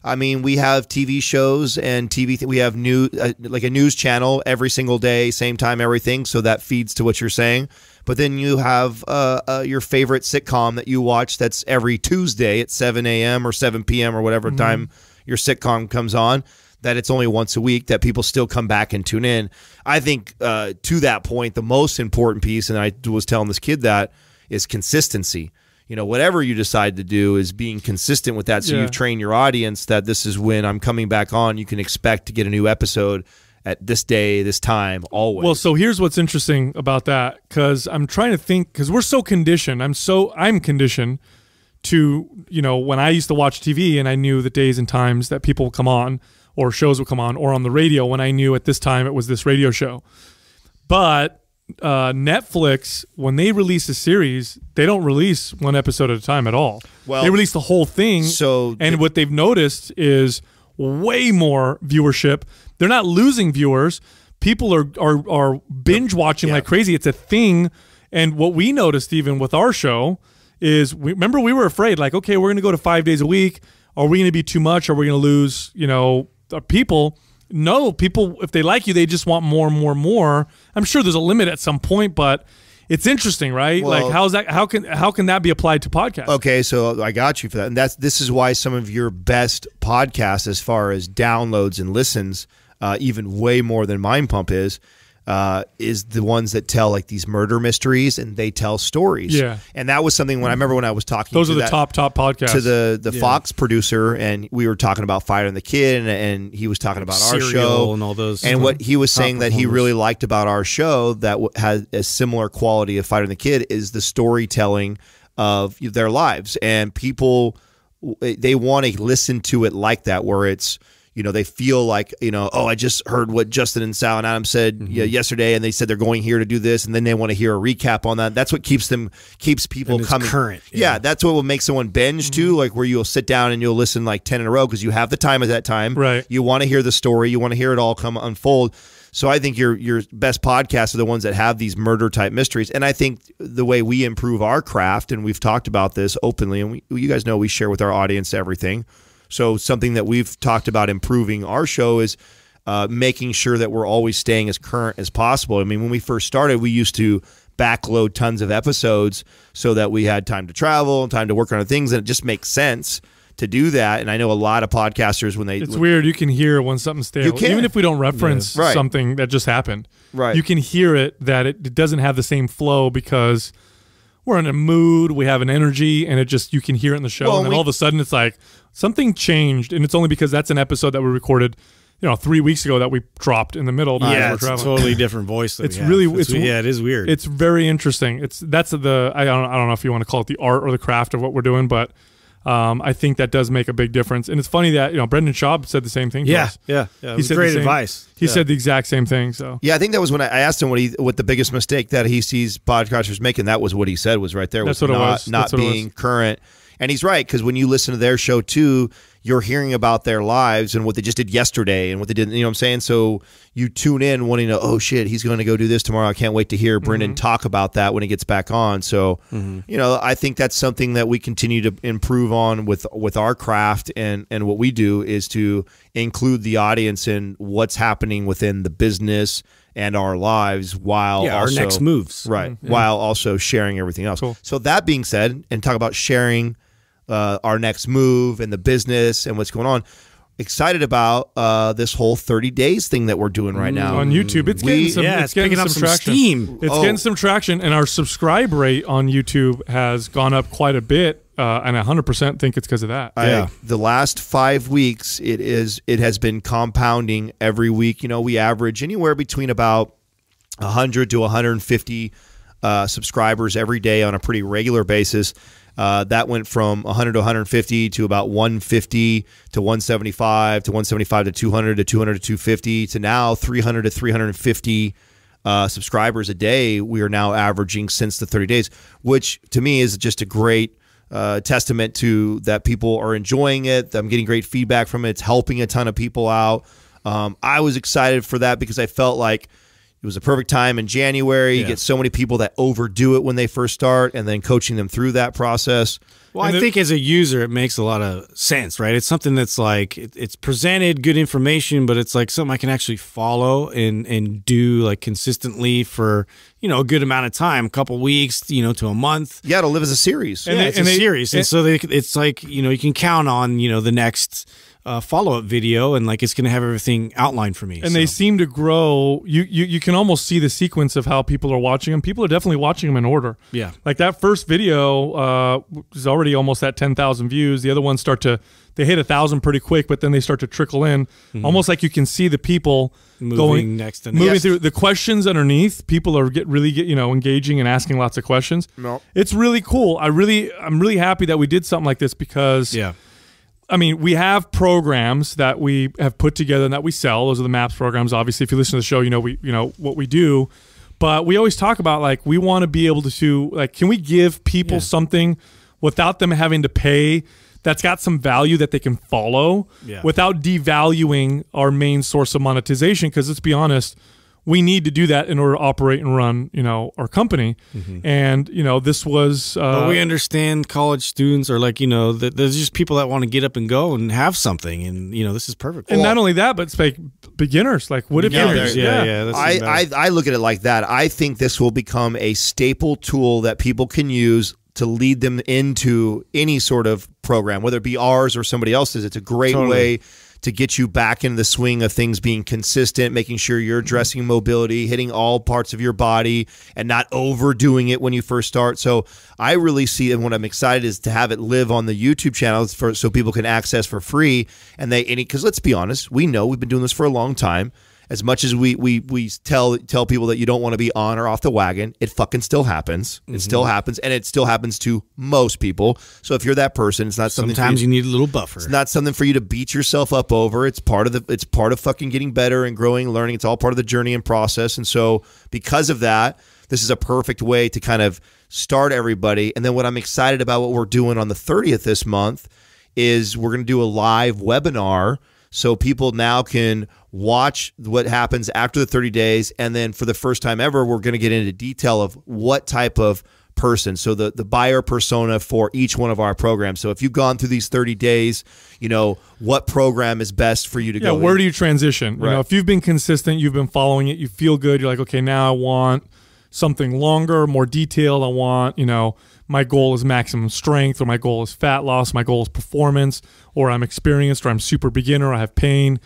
Speaker 1: I mean, we have TV shows and TV. we have new uh, like a news channel every single day, same time, everything. So that feeds to what you're saying. But then you have uh, uh, your favorite sitcom that you watch. That's every Tuesday at 7 a.m. or 7 p.m. or whatever mm -hmm. time your sitcom comes on. That it's only once a week that people still come back and tune in. I think uh, to that point, the most important piece, and I was telling this kid that is consistency you know whatever you decide to do is being consistent with that so yeah. you've trained your audience that this is when i'm coming back on you can expect to get a new episode at this day this time always well so here's what's interesting about that because i'm trying to think
Speaker 3: because we're so conditioned i'm so i'm conditioned to you know when i used to watch tv and i knew the days and times that people come on or shows would come on or on the radio when i knew at this time it was this radio show but uh, Netflix, when they release a series, they don't release one episode at a time at all. Well, they release the whole thing. So, and the, what they've noticed is way more viewership. They're not losing viewers. People are are are binge watching yeah. like crazy. It's a thing. And what we noticed even with our show is, we, remember we were afraid like, okay, we're going to go to five days a week. Are we going to be too much? Are we going to lose? You know, people no, people if they like you, they just want more, more, more. I'm sure there's a limit at some point, but it's interesting, right? Well, like how's that how can how can that be applied to podcasts?
Speaker 1: Okay, so I got you for that. And that's this is why some of your best podcasts as far as downloads and listens, uh, even way more than Mind Pump is, uh, is the ones that tell like these murder mysteries and they tell stories. Yeah. And that was something when I remember when I was talking Those are the that, top, top
Speaker 3: podcasts. To the, the yeah. Fox
Speaker 1: producer, and we were talking about Fire and the Kid, and, and he was talking about Cereal our show. And all those. And what he was saying that he really liked about our show that had a similar quality of Fire and the Kid is the storytelling of their lives. And people, they want to listen to it like that, where it's, you know, they feel like, you know, oh, I just heard what Justin and Sal and Adam said mm-hmm. yesterday, and they said they're going here to do this, and then they want to hear a recap on that. That's what keeps them keeps people coming current. Yeah. yeah. that's what will make someone binge mm-hmm. too, like where you'll sit down and you'll listen like ten in a row because you have the time at that time. Right, you want to hear the story, you want to hear it all come unfold. So I think your your best podcasts are the ones that have these murder type mysteries, and I think the way we improve our craft, and we've talked about this openly, and we, you guys know we share with our audience everything so something that we've talked about improving our show is uh, making sure that we're always staying as current as possible. I mean, when we first started, we used to backload tons of episodes so that we had time to travel and time to work on things, and it just makes sense to do that. And I know a lot of podcasters when they it's when, weird.
Speaker 3: You can hear when something's stale, you even if we don't reference yeah. right. something that just happened. Right, you can hear it that it, it doesn't have the same flow because we're in a mood, we have an energy, and it just you can hear it in the show. Well, and then we, all of a sudden it's like something changed, and it's only because that's an episode that we recorded, you know, three weeks ago that we dropped in the middle. Yeah, it's totally different voice. it's really it's, it's, yeah, it is weird. It's very interesting. It's that's the I don't I don't know if you want to call it the art or the craft of what we're doing, but um, I think that does make a big difference. And it's funny that you know Brendan Schaub said the same thing. Yeah, yeah, yeah, He said great same, advice. He yeah. said the exact same thing. So
Speaker 1: yeah, I think that was when I asked him what he what the biggest mistake that he sees podcasters making. That was what he said was right there. Was That's what not, it was. Not That's being current. And he's right because when you listen to their show too, you're hearing about their lives and what they just did yesterday and what they did. You know what I'm saying? So you tune in wanting to, oh shit, he's going to go do this tomorrow. I can't wait to hear Brendan mm -hmm. talk about that when he gets back on. So mm -hmm. you know, I think that's something that we continue to improve on with with our craft and and what we do is to include the audience in what's happening within the business and our lives while yeah, also, our next moves right mm-hmm. while also sharing everything else cool. so that being said and talk about sharing uh, our next move and the business and what's going on. Excited about uh, this whole 30 days thing that we're doing right now on
Speaker 3: YouTube. It's getting we, some, yeah, it's, it's getting some, some, traction. steam. It's oh. getting some traction, and our subscribe rate on YouTube has gone up quite a bit. Uh, and 100% think it's because of that. I, yeah.
Speaker 1: The last five weeks, it is it has been compounding every week. You know, we average anywhere between about 100 to 150 uh, subscribers every day on a pretty regular basis. Uh, that went from 100 to 150 to about 150 to 175 to 175 to 200 to 200 to 250 to now 300 to 350 uh, subscribers a day. We are now averaging since the 30 days, which to me is just a great uh, testament to that people are enjoying it. I'm getting great feedback from it. It's helping a ton of people out. Um, I was excited for that because I felt like – it was a perfect time in January. Yeah. You get so many people that overdo it when they first
Speaker 4: start, and then coaching them through that process. Well, and I think as a user, it makes a lot of sense, right? It's something that's like it, it's presented good information, but it's like something I can actually follow and and do like consistently for you know a good amount of time, a couple weeks, you know, to a month. Yeah, it'll live as a series. And yeah, they, it's a they, series, and so they, it's like you know you can count on you know the next uh, follow up video, and like it's going to have everything outlined for me.
Speaker 1: And so. they seem to
Speaker 3: grow. You, you you can almost see the sequence of how people are watching them. People are definitely watching them in order. Yeah, like that first video uh, is already almost at ten thousand views. The other ones start to they hit a thousand pretty quick, but then they start to trickle in, mm. almost like you can see the people moving going next to next. moving through the questions underneath. People are get really get you know engaging and asking lots of questions. No, it's really cool. I really I'm really happy that we did something like this because yeah. I mean, we have programs that we have put together and that we sell. Those are the maps programs. Obviously, if you listen to the show, you know we you know what we do. But we always talk about like we want to be able to do, like can we give people yeah. something without them having to pay that's got some value that they can follow yeah. without devaluing our main source of monetization because let's be honest we need to do that in order to operate and run, you know, our company. Mm -hmm. And you know, this was. Uh, we
Speaker 4: understand college students are like, you know, that there's just people that want to get up and go and have something, and you know, this is perfect. And well,
Speaker 3: not only that, but it's like beginners. Like, what if beginners? Yeah, yeah. yeah I,
Speaker 1: I I look at it like that. I think this will become a staple tool that people can use to lead them into any sort of program, whether it be ours or somebody else's. It's a great totally. way to get you back in the swing of things being consistent, making sure you're addressing mm-hmm. mobility, hitting all parts of your body, and not overdoing it when you first start. So I really see, and what I'm excited is to have it live on the YouTube channel for so people can access for free. And they, because let's be honest, we know we've been doing this for a long time as much as we we we tell tell people that you don't want to be on or off the wagon, it fucking still happens. It mm -hmm. still happens, and it still happens to most people. So if you're that person, it's not something. Sometimes you, you, need a little buffer. It's not something for you to beat yourself up over. It's part of the. It's part of fucking getting better and growing, and learning. It's all part of the journey and process. And so because of that, this is a perfect way to kind of start everybody. And then what I'm excited about what we're doing on the 30th this month is we're going to do a live webinar. So people now can watch what happens after the 30 days. And then for the first time ever, we're going to get into detail of what type of person. So the, the buyer persona for each one of our programs. So if you've gone through these 30 days, you know, what program is best for you to yeah, go? Where in? do you transition? Right. You know, if
Speaker 3: you've been consistent, you've been following it, you feel good, you're like, okay, now I want something longer, more detailed. I want, you know, my goal is maximum strength or my goal is fat loss, my goal is performance, or I'm experienced or I'm super beginner, I have pain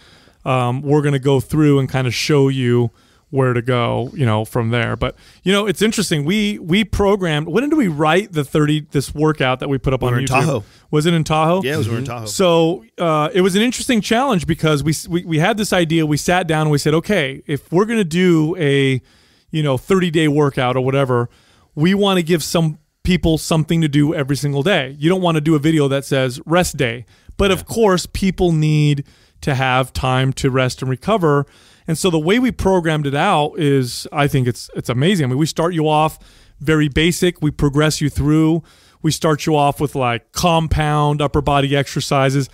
Speaker 3: um, we're going to go through and kind of show you where to go, you know, from there. But you know, it's interesting. We we programmed. When did we write the thirty this workout that we put up we on YouTube? Tahoe. Was it in Tahoe? Yeah, it was mm -hmm. in Tahoe. So uh, it was an interesting challenge because we, we we had this idea. We sat down and we said, okay, if we're going to do a you know thirty day workout or whatever, we want to give some people something to do every single day. You don't want to do a video that says rest day, but yeah. of course, people need to have time to rest and recover. And so the way we programmed it out is, I think it's it's amazing. I mean, we start you off very basic. We progress you through. We start you off with like compound upper body exercises.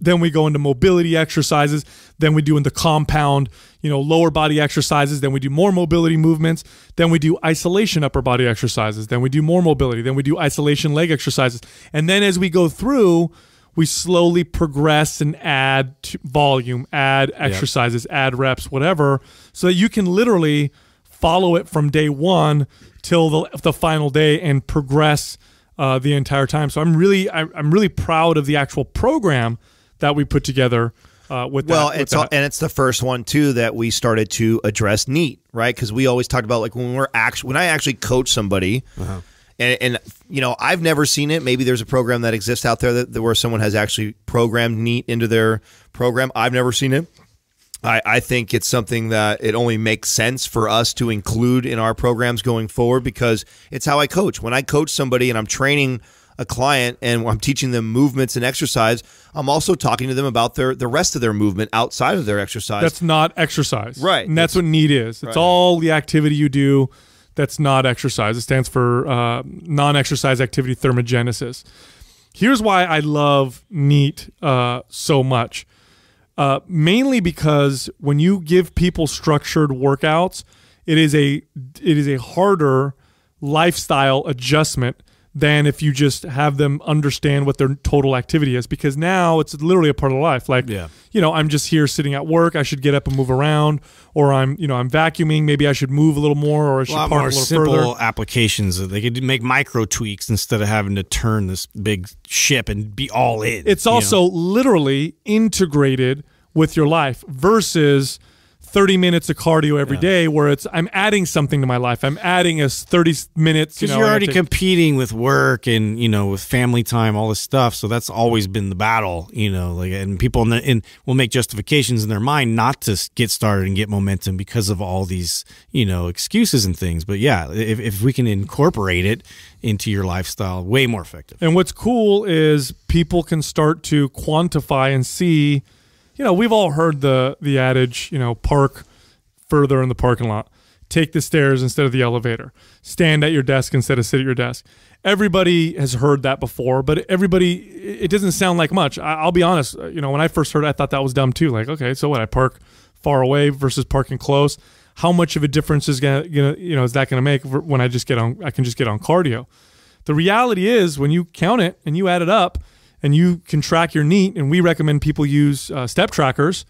Speaker 3: Then we go into mobility exercises. Then we do in the compound, you know, lower body exercises. Then we do more mobility movements. Then we do isolation upper body exercises. Then we do more mobility. Then we do isolation leg exercises. And then as we go through, we slowly progress and add volume, add exercises, yep. add reps, whatever, so that you can literally follow it from day one till the, the final day and progress uh, the entire time. So I'm really I, am really proud of the actual program that we put together. Uh, with well, that, it's with all,
Speaker 1: and it's the first one too that we started to address neat, right? Because we always talked about like when we're actually when I actually coach somebody. Uh -huh and, and, you know, I've never seen it. Maybe there's a program that exists out there that, that where someone has actually programmed neat into their program. I've never seen it. I, I, think it's something that it only makes sense for us to include in our programs going forward because it's how I coach. When I coach somebody and I'm training a client and I'm teaching them movements and exercise, I'm also talking to them about their the rest of their movement outside of their exercise. That's
Speaker 3: not exercise. Right. And that's, what need is. It's right. all the activity you do that's not exercise. It stands for uh, non exercise activity thermogenesis. Here's why I love NEAT uh, so much uh, mainly because when you give people structured workouts, it is a it is a harder lifestyle adjustment than if you just have them understand what their total activity is because now it's literally a part of life like yeah. you know i'm just here sitting at work i should get up and move around or i'm you know i'm vacuuming maybe i should move a little more or i should a lot park more a little simple further.
Speaker 4: applications they could make micro tweaks instead of having to turn this big ship and be all in
Speaker 3: it's also know? literally integrated with your life versus 30 minutes of cardio every yeah. day, where it's I'm adding something to my life. I'm adding as 30 minutes. Because you know, you're already
Speaker 4: competing with work and you know with family time, all this stuff. So that's always been the battle, you know. Like and people in, the, in will make justifications in their mind not to get started and get momentum because of all these you know excuses and things. But yeah, if, if we can incorporate it into your lifestyle, way more effective.
Speaker 3: And what's cool is people can start to quantify and see you know, we've all heard the the adage, you know, park further in the parking lot. Take the stairs instead of the elevator. Stand at your desk instead of sit at your desk. Everybody has heard that before, but everybody it doesn't sound like much. I, will be honest, uh, you know, when I first heard it, I thought that was dumb too. Like, okay, so what? I park far away versus parking close. How much of a difference is gonna, you know, you know, is that gonna make when I just get on? I can just get on cardio. The reality is, when you count it and you add it up, and you can track your neat, and we recommend people use uh, step trackers.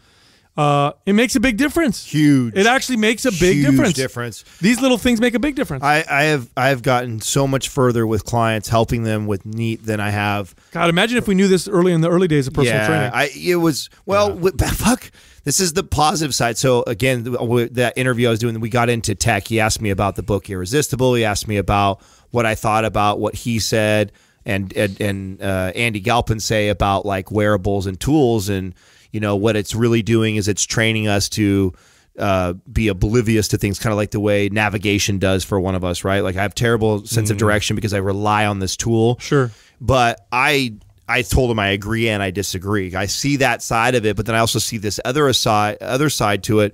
Speaker 3: Uh, it makes a big difference. Huge. It actually makes a big Huge difference. Difference. These little things make a big difference.
Speaker 1: I, I have I have gotten so much further with clients helping them with neat than I have.
Speaker 3: God, imagine if we knew this early in the early days of personal yeah, training.
Speaker 1: I it was well, yeah. fuck. This is the positive side. So again, that interview I was doing, we got into tech. He asked me about the book Irresistible. He asked me about what I thought about what he said and and, and uh, Andy Galpin say about like wearables and tools, and you know what it's really doing is it's training us to uh, be oblivious to things, kind of like the way navigation does for one of us, right? Like I have terrible sense mm. of direction because I rely on this tool. Sure, but I I told him I agree and I disagree. I see that side of it, but then I also see this other aside other side to it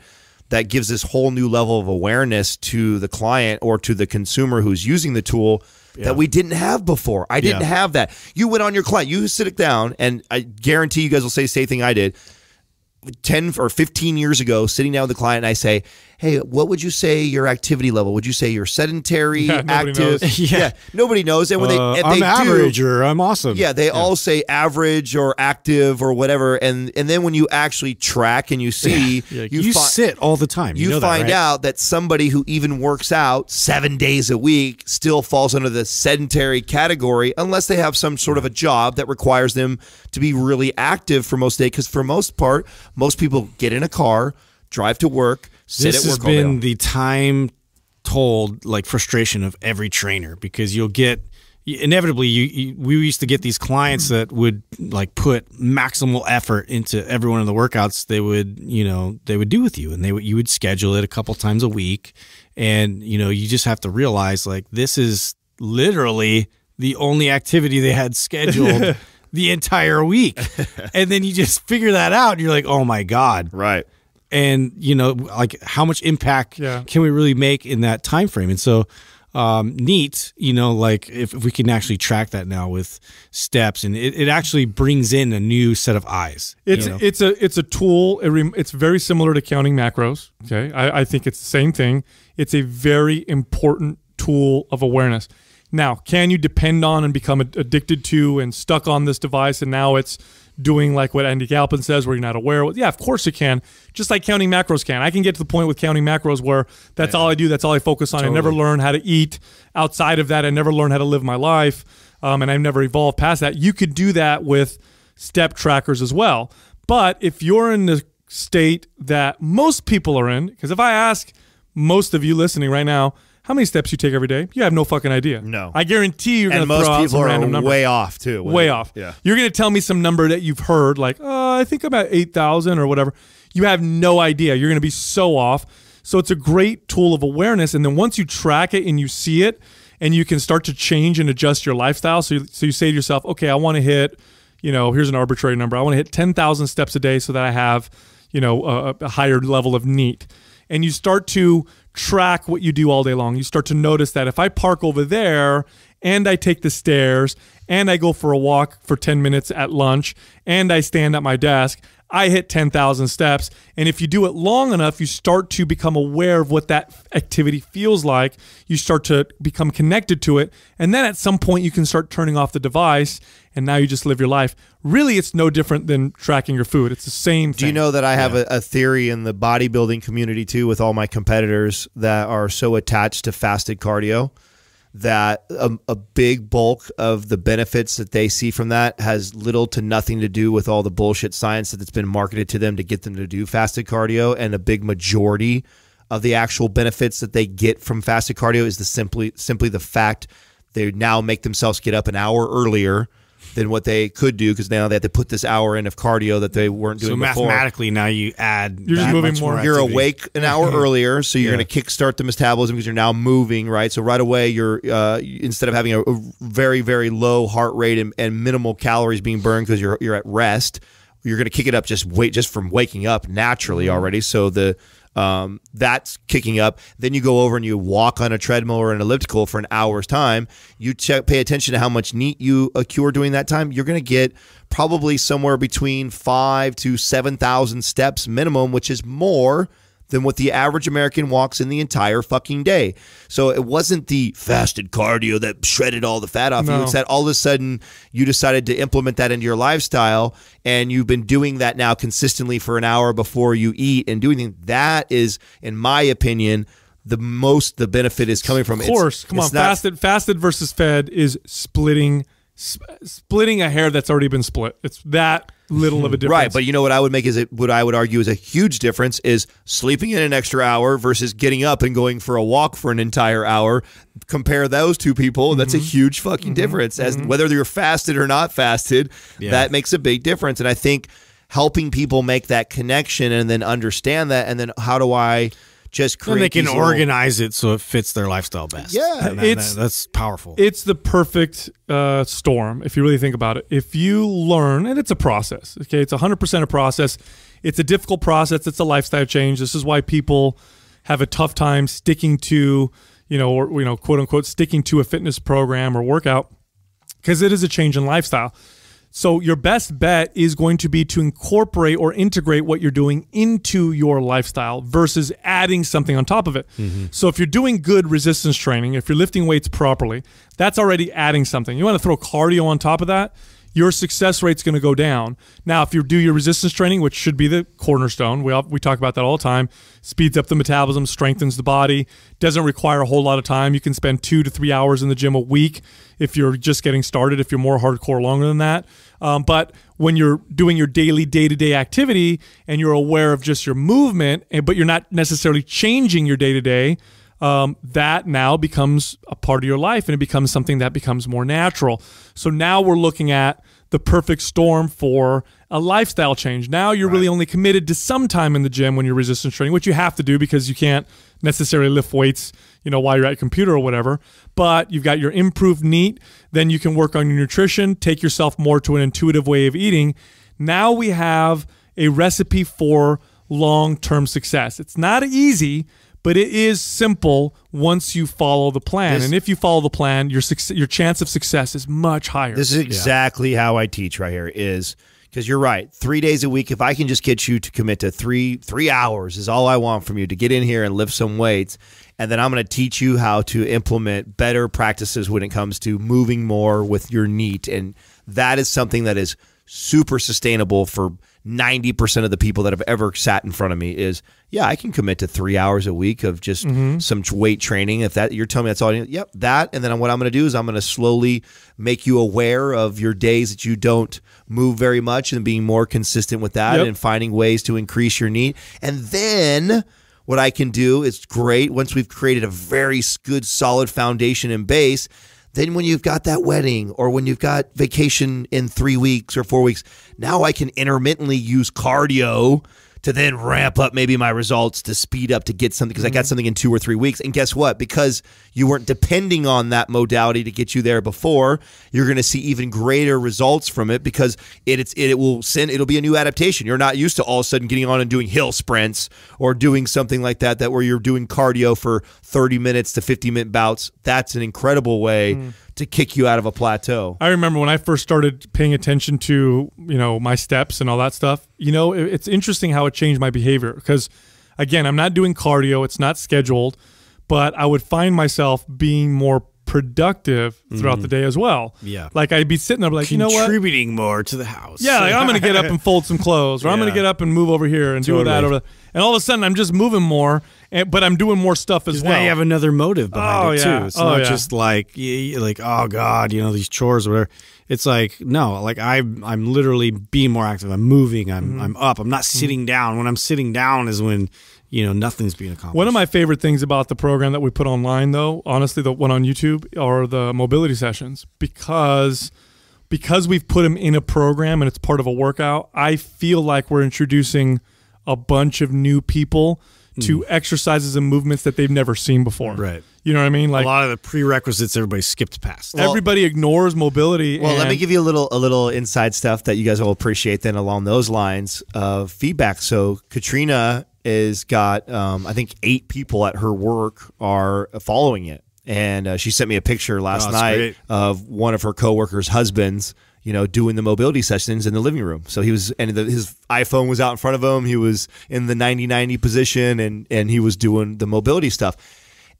Speaker 1: that gives this whole new level of awareness to the client or to the consumer who's using the tool that we didn't have before. I didn't yeah. have that. You went on your client, you sit it down, and I guarantee you guys will say the same thing I did 10 or 15 years ago, sitting down with the client, and I say, hey, what would you say your activity level? Would you say you're sedentary, yeah, active? yeah. yeah. nobody knows. And when uh, they, if I'm they average do, or I'm awesome. Yeah, they yeah. all say average or active or whatever. And and then when you actually track and you see, you, you sit
Speaker 4: all the time. You, you know find that, right?
Speaker 1: out that somebody who even works out seven days a week still falls under the sedentary category unless they have some sort of a job that requires them to be really active for most day. Because for most part, most people get in a car drive to work, sit this at work. This
Speaker 4: has been the time told like frustration of every trainer because you'll get inevitably you, you, we used to get these clients that would like put maximal effort into every one of the workouts they would you know they would do with you and they would you would schedule it a couple times a week and you know you just have to realize like this is literally the only activity they had scheduled the entire week and then you just figure that out and you're like oh my god right and you know like how much impact yeah. can we really make in that time frame and so um, neat you know like if, if, we can actually track that now with steps and it, it actually brings in a new set of eyes it's you know?
Speaker 3: it's a it's a tool it it's very similar to counting macros okay I, I think it's the same thing it's a very important tool of awareness now can you depend on and become addicted to and stuck on this device and now it's doing like what Andy Galpin says, where you're not aware. Yeah, of course you can. Just like counting macros can. I can get to the point with counting macros where that's yeah. all I do. That's all I focus on. Totally. I never learn how to eat outside of that. I never learn how to live my life, um, and I've never evolved past that. You could do that with step trackers as well. But if you're in the state that most people are in, because if I ask most of you listening right now how many steps you take every day? You have no fucking idea. No. I guarantee you're going to throw out some random number. way off too. Way off. Yeah. You're going to tell me some number that you've heard, like uh, I think about eight thousand or whatever. You have no idea. You're going to be so off. So it's a great tool of awareness. And then once you track it and you see it, and you can start to change and adjust your lifestyle. So you, so you say to yourself, okay, I want to hit, you know, here's an arbitrary number. I want to hit ten thousand steps a day so that I have, you know, a, a higher level of neat. And you start to track what you do all day long. You start to notice that if I park over there and I take the stairs and I go for a walk for 10 minutes at lunch and I stand at my desk, I hit 10,000 steps. And if you do it long enough, you start to become aware of what that activity feels like. You start to become connected to it. And then at some point, you can start turning off the device and now you just live your life. Really, it's no different than
Speaker 1: tracking your food. It's the same thing. Do you know that I have yeah. a, a, theory in the bodybuilding community too with all my competitors that are so attached to fasted cardio? that a, a, big bulk of the benefits that they see from that has little to nothing to do with all the bullshit science that's been marketed to them to get them to do fasted cardio and a big majority of the actual benefits that they get from fasted cardio is the simply simply the fact they now make themselves get up an hour earlier than what they could do because now they have to put this hour in of cardio that they weren't doing. So mathematically,
Speaker 4: now you add you're just moving more. more you're awake an hour mm-hmm. earlier,
Speaker 1: so you're yeah. going to kickstart the metabolism because you're now moving right. So right away, you're uh, instead of having a, a, very very low heart rate and, and minimal calories being burned because you're you're at rest, you're going to kick it up just wait just from waking up naturally mm-hmm. already. So the um, that's kicking up. Then you go over and you walk on a treadmill or an elliptical for an hour's time. You check, pay attention to how much neat you accrue during that time. You're going to get probably somewhere between five to 7,000 steps minimum, which is more – than what the average American walks in the entire fucking day. So it wasn't the fasted cardio that shredded all the fat off no. you. It's that all of a sudden you decided to implement that into your lifestyle and you've been doing that now consistently for an hour before you eat and doing that is, in my opinion, the most the benefit is coming from. Of course, it's, come it's on, not,
Speaker 3: fasted fasted versus fed is splitting sp splitting a hair that's already been split. It's that little of a difference. Right, but
Speaker 1: you know what I would make is a, what I would argue is a huge difference is sleeping in an extra hour versus getting up and going for a walk for an entire hour. Compare those two people, mm -hmm. that's a mm-hmm. huge fucking mm -hmm. difference as mm -hmm. whether you're fasted or not fasted. Yeah. That makes a big difference and I think helping people make that connection and then understand that and then how do I just
Speaker 4: create. And they can organize little... it so it fits their lifestyle best. Yeah, it's that, that's powerful. It's the
Speaker 3: perfect uh, storm if you really think about it. If you learn, and it's a process. Okay, it's hundred percent a process. It's a difficult process. It's a lifestyle change. This is why people have a tough time sticking to, you know, or you know, quote unquote, sticking to a fitness program or workout because it is a change in lifestyle so your best bet is going to be to incorporate or integrate what you're doing into your lifestyle versus adding something on top of it. Mm-hmm. So if you're doing good resistance training, if you're lifting weights properly, that's already adding something. You want to throw cardio on top of that? your success rate's going to go down. Now, if you do your resistance training, which should be the cornerstone, we, all, we talk about that all the time, speeds up the metabolism, strengthens the body, doesn't require a whole lot of time. You can spend two to three hours in the gym a week if you're just getting started, if you're more hardcore longer than that. Um, but when you're doing your daily day to day activity and you're aware of just your movement, eh, but you're not necessarily changing your day to day, um, that now becomes a part of your life and it becomes something that becomes more natural. So now we're looking at the perfect storm for a lifestyle change. Now you're right. really only committed to some time in the gym when you're resistance training, which you have to do because you can't necessarily lift weights, you know, while you're at your computer or whatever. But you've got your improved NEAT, then you can work on your nutrition, take yourself more to an intuitive way of eating. Now we have a recipe for long-term success. It's not easy, but it is simple once you follow the plan. This, and if you follow the plan, your your chance of success is much higher. This is exactly
Speaker 1: yeah. how I teach right here is because you're right. Three days a week, if I can just get you to commit to three three hours is all I want from you to get in here and lift some weights, and then I'm going to teach you how to implement better practices when it comes to moving more with your neat, and that is something that is super sustainable for 90% of the people that have ever sat in front of me is, yeah, I can commit to three hours a week of just mm -hmm. some weight training. If that you're telling me that's all you yep, that. And then what I'm going to do is I'm going to slowly make you aware of your days that you don't move very much and being more consistent with that yep. and finding ways to increase your need. And then what I can do is great once we've created a very good, solid foundation and base then when you've got that wedding or when you've got vacation in three weeks or four weeks, now I can intermittently use cardio to then ramp up maybe my results to speed up to get something because mm-hmm. I got mm-hmm. something in two or three weeks. And guess what? Because you weren't depending on that modality to get you there before, you're going to see even greater results from it because it, it's, it, it will send, it'll be a new adaptation. You're not used to all of a sudden getting on and doing hill sprints or doing something like that, that where you're doing cardio for 30 minutes to 50 minute bouts. That's an incredible way mm to kick you out of a plateau.
Speaker 3: I remember when I first started paying attention to, you know, my steps and all that stuff. You know, it's interesting how it changed my behavior because again, I'm not doing cardio, it's not scheduled, but I would find myself being more productive throughout mm. the day as well. Yeah. Like I'd be sitting there like, you know what?
Speaker 4: Contributing more to the house. Yeah, like I'm going to get up and fold
Speaker 3: some clothes or yeah. I'm going to get up and move over here and totally. do that. Over And all of a sudden I'm just moving more, and, but I'm doing more stuff as well. Now you have another motive behind oh, it yeah. too. It's oh, not yeah. just
Speaker 4: like, like, oh God, you know, these chores or whatever. It's like, no, like I, I'm literally being more active. I'm moving. I'm, mm. I'm up. I'm not mm-hmm. sitting down. When I'm sitting down is when – you know nothing's being accomplished. One of my
Speaker 3: favorite things about the program that we put online, though, honestly, the one on YouTube are the mobility sessions because because we've put them in a program and it's part of a workout. I feel like we're introducing a bunch of new people to mm. exercises and movements that they've never seen before. Right.
Speaker 4: You know what I mean? Like a lot of the prerequisites everybody skipped past. Well, everybody
Speaker 1: ignores mobility. Well, let me give you a little a little inside stuff that you guys will appreciate then along those lines of feedback. So Katrina is got um, I think eight people at her work are following it, and uh, she sent me a picture last oh, night great. of one of her coworkers' husbands. You know, doing the mobility sessions in the living room. So he was, and the, his iPhone was out in front of him. He was in the 90 90 position and, and he was doing the mobility stuff.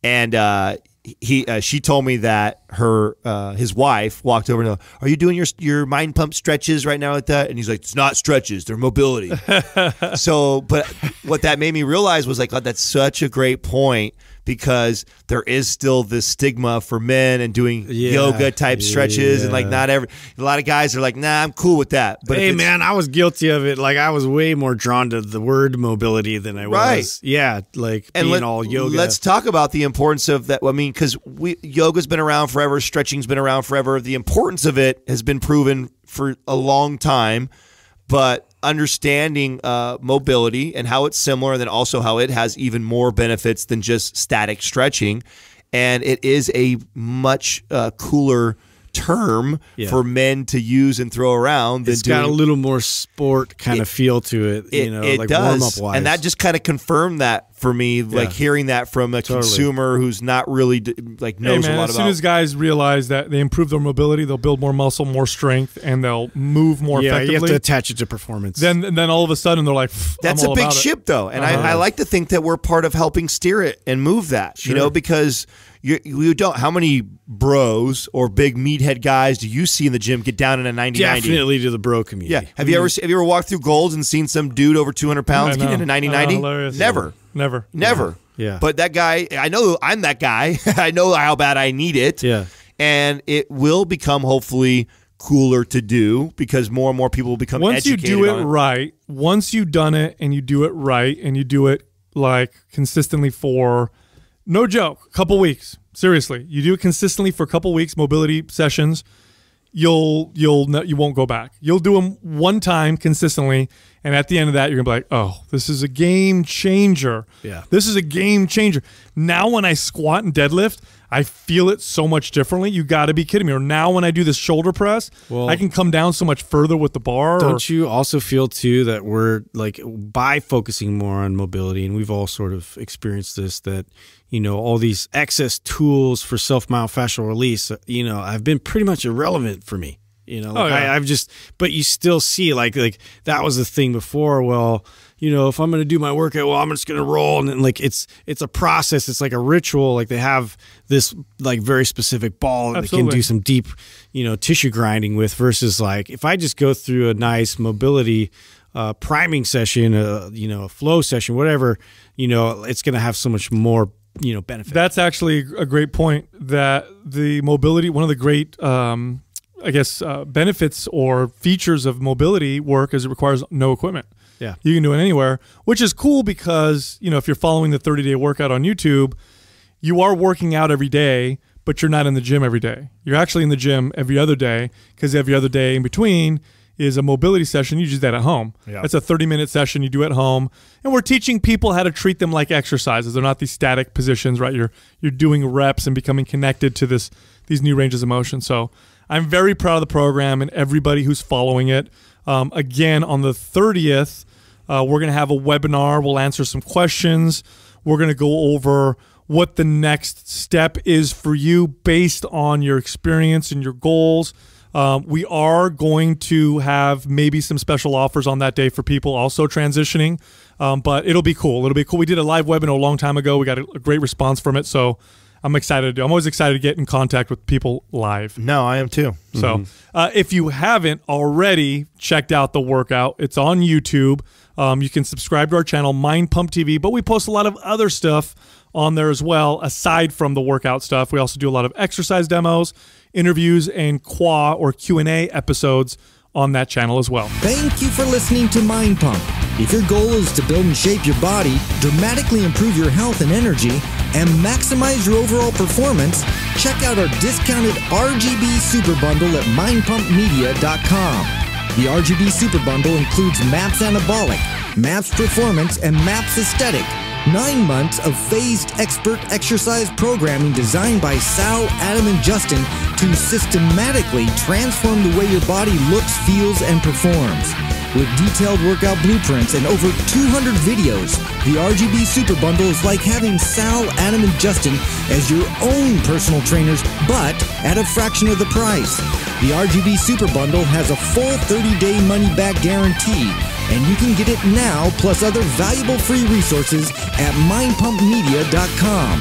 Speaker 1: And uh, he uh, she told me that her uh, his wife walked over and goes, are you doing your your mind pump stretches right now at that and he's like it's not stretches they're mobility so but what that made me realize was like oh, that's such a great point because there is still this stigma for men and doing yeah, yoga type stretches yeah. and like not every a lot of guys are like nah i'm cool with that but hey man
Speaker 4: i was guilty of it like i was way more drawn to the word mobility than i was right. yeah like and being let, all yoga let's
Speaker 1: talk about the importance of that i mean because we yoga's been around forever stretching's been around forever the importance of it has been proven for a long time but understanding uh, mobility and how it's similar, and then also how it has even more benefits than just static stretching. And it is a much uh, cooler term yeah. for men to use and throw around. Than it's doing, got a
Speaker 4: little more sport kind it, of feel to it, it you know, it like does. warm up wise. And that just kind of confirmed that
Speaker 1: for me, yeah. like hearing that from a totally. consumer who's not really like knows hey man, a lot as about. As soon as
Speaker 3: guys realize that they improve their mobility, they'll build more muscle, more strength, and they'll move more. Yeah, you have to attach it to performance.
Speaker 1: Then, then all of a sudden they're like, "That's a big ship, it. though," and uh -huh. I, I, uh-huh. like to think that we're part of helping steer it and move that. Sure. You know, because you, you don't. How many bros or big meathead guys do you see in the gym get down in a ninety? Definitely
Speaker 4: to the bro community. Yeah.
Speaker 1: Have I mean, you ever mm-hmm. have you ever walked through Golds and seen some dude over two hundred pounds get in a ninety ninety? Oh, Never.
Speaker 4: Never. Never. Yeah.
Speaker 1: But that guy, I know I'm that guy. I know how bad I need it. Yeah. And it will become hopefully cooler to do because more and more people will become once you do it, it
Speaker 3: right. Once you've done it and you do it right and you do it like consistently for no joke, a couple weeks. Seriously, you do it consistently for a couple weeks, mobility sessions. You'll you'll you won't go back. You'll do them one time consistently and at the end of that, you're gonna be like, "Oh, this is a game changer." Yeah, this is a game changer. Now, when I squat and deadlift, I feel it so much differently. You got to be kidding me! Or now, when I do this shoulder press, well, I can come down so much further with the bar. Don't
Speaker 4: or, you also feel too that we're like by focusing more on mobility, and we've all sort of experienced this that you know all these excess tools for self myofascial release, you know, have been pretty much irrelevant for me. You know, oh, like oh, yeah. I, have just, but you still see like like that was the thing before. Well, you know, if I'm gonna do my workout, well, I'm just gonna roll, and then, like it's it's a process. It's like a ritual. Like they have this like very specific ball that they can do some deep, you know, tissue grinding with. Versus like if I just go through a nice mobility uh, priming session, a uh, you know, a flow session, whatever, you know, it's gonna have so much more you know benefit. That's actually a great point. That the mobility, one of the great.
Speaker 3: Um, I guess uh, benefits or features of mobility work is it requires no equipment. Yeah, you can do it anywhere, which is cool because you know if you're following the 30 day workout on YouTube, you are working out every day, but you're not in the gym every day. You're actually in the gym every other day because every other day in between is a mobility session. You do that at home. Yeah. it's a 30 minute session you do at home. And we're teaching people how to treat them like exercises. They're not these static positions, right? You're you're doing reps and becoming connected to this these new ranges of motion. So I'm very proud of the program and everybody who's following it. Um, again, on the 30th, uh, we're going to have a webinar. We'll answer some questions. We're going to go over what the next step is for you based on your experience and your goals. Um, we are going to have maybe some special offers on that day for people also transitioning, um, but it'll be cool. It'll be cool. We did a live webinar a long time ago. We got a, a great response from it. So I'm excited to do. I'm always excited to get in contact with people live. No, I
Speaker 1: am too. So mm
Speaker 3: -hmm. uh, if you haven't already checked out the workout, it's on YouTube. Um, you can subscribe to our channel, Mind Pump TV, but we post a lot of other stuff on there as well, aside from the workout stuff. We also do a lot of exercise demos, interviews, and qua or Q&A episodes on that channel as well.
Speaker 2: Thank you for listening to Mind Pump. If your goal is to build and shape your body, dramatically improve your health and energy, and maximize your overall performance, check out our discounted RGB Super Bundle at mindpumpmedia.com. The RGB Super Bundle includes MAPS Anabolic, MAPS Performance, and MAPS Aesthetic Nine months of phased expert exercise programming designed by Sal, Adam, and Justin to systematically transform the way your body looks, feels, and performs. With detailed workout blueprints and over 200 videos, the RGB Super Bundle is like having Sal, Adam, and Justin as your own personal trainers, but at a fraction of the price. The RGB Super Bundle has a full 30 day money back guarantee, and you can get it now plus other valuable free resources at mindpumpmedia.com.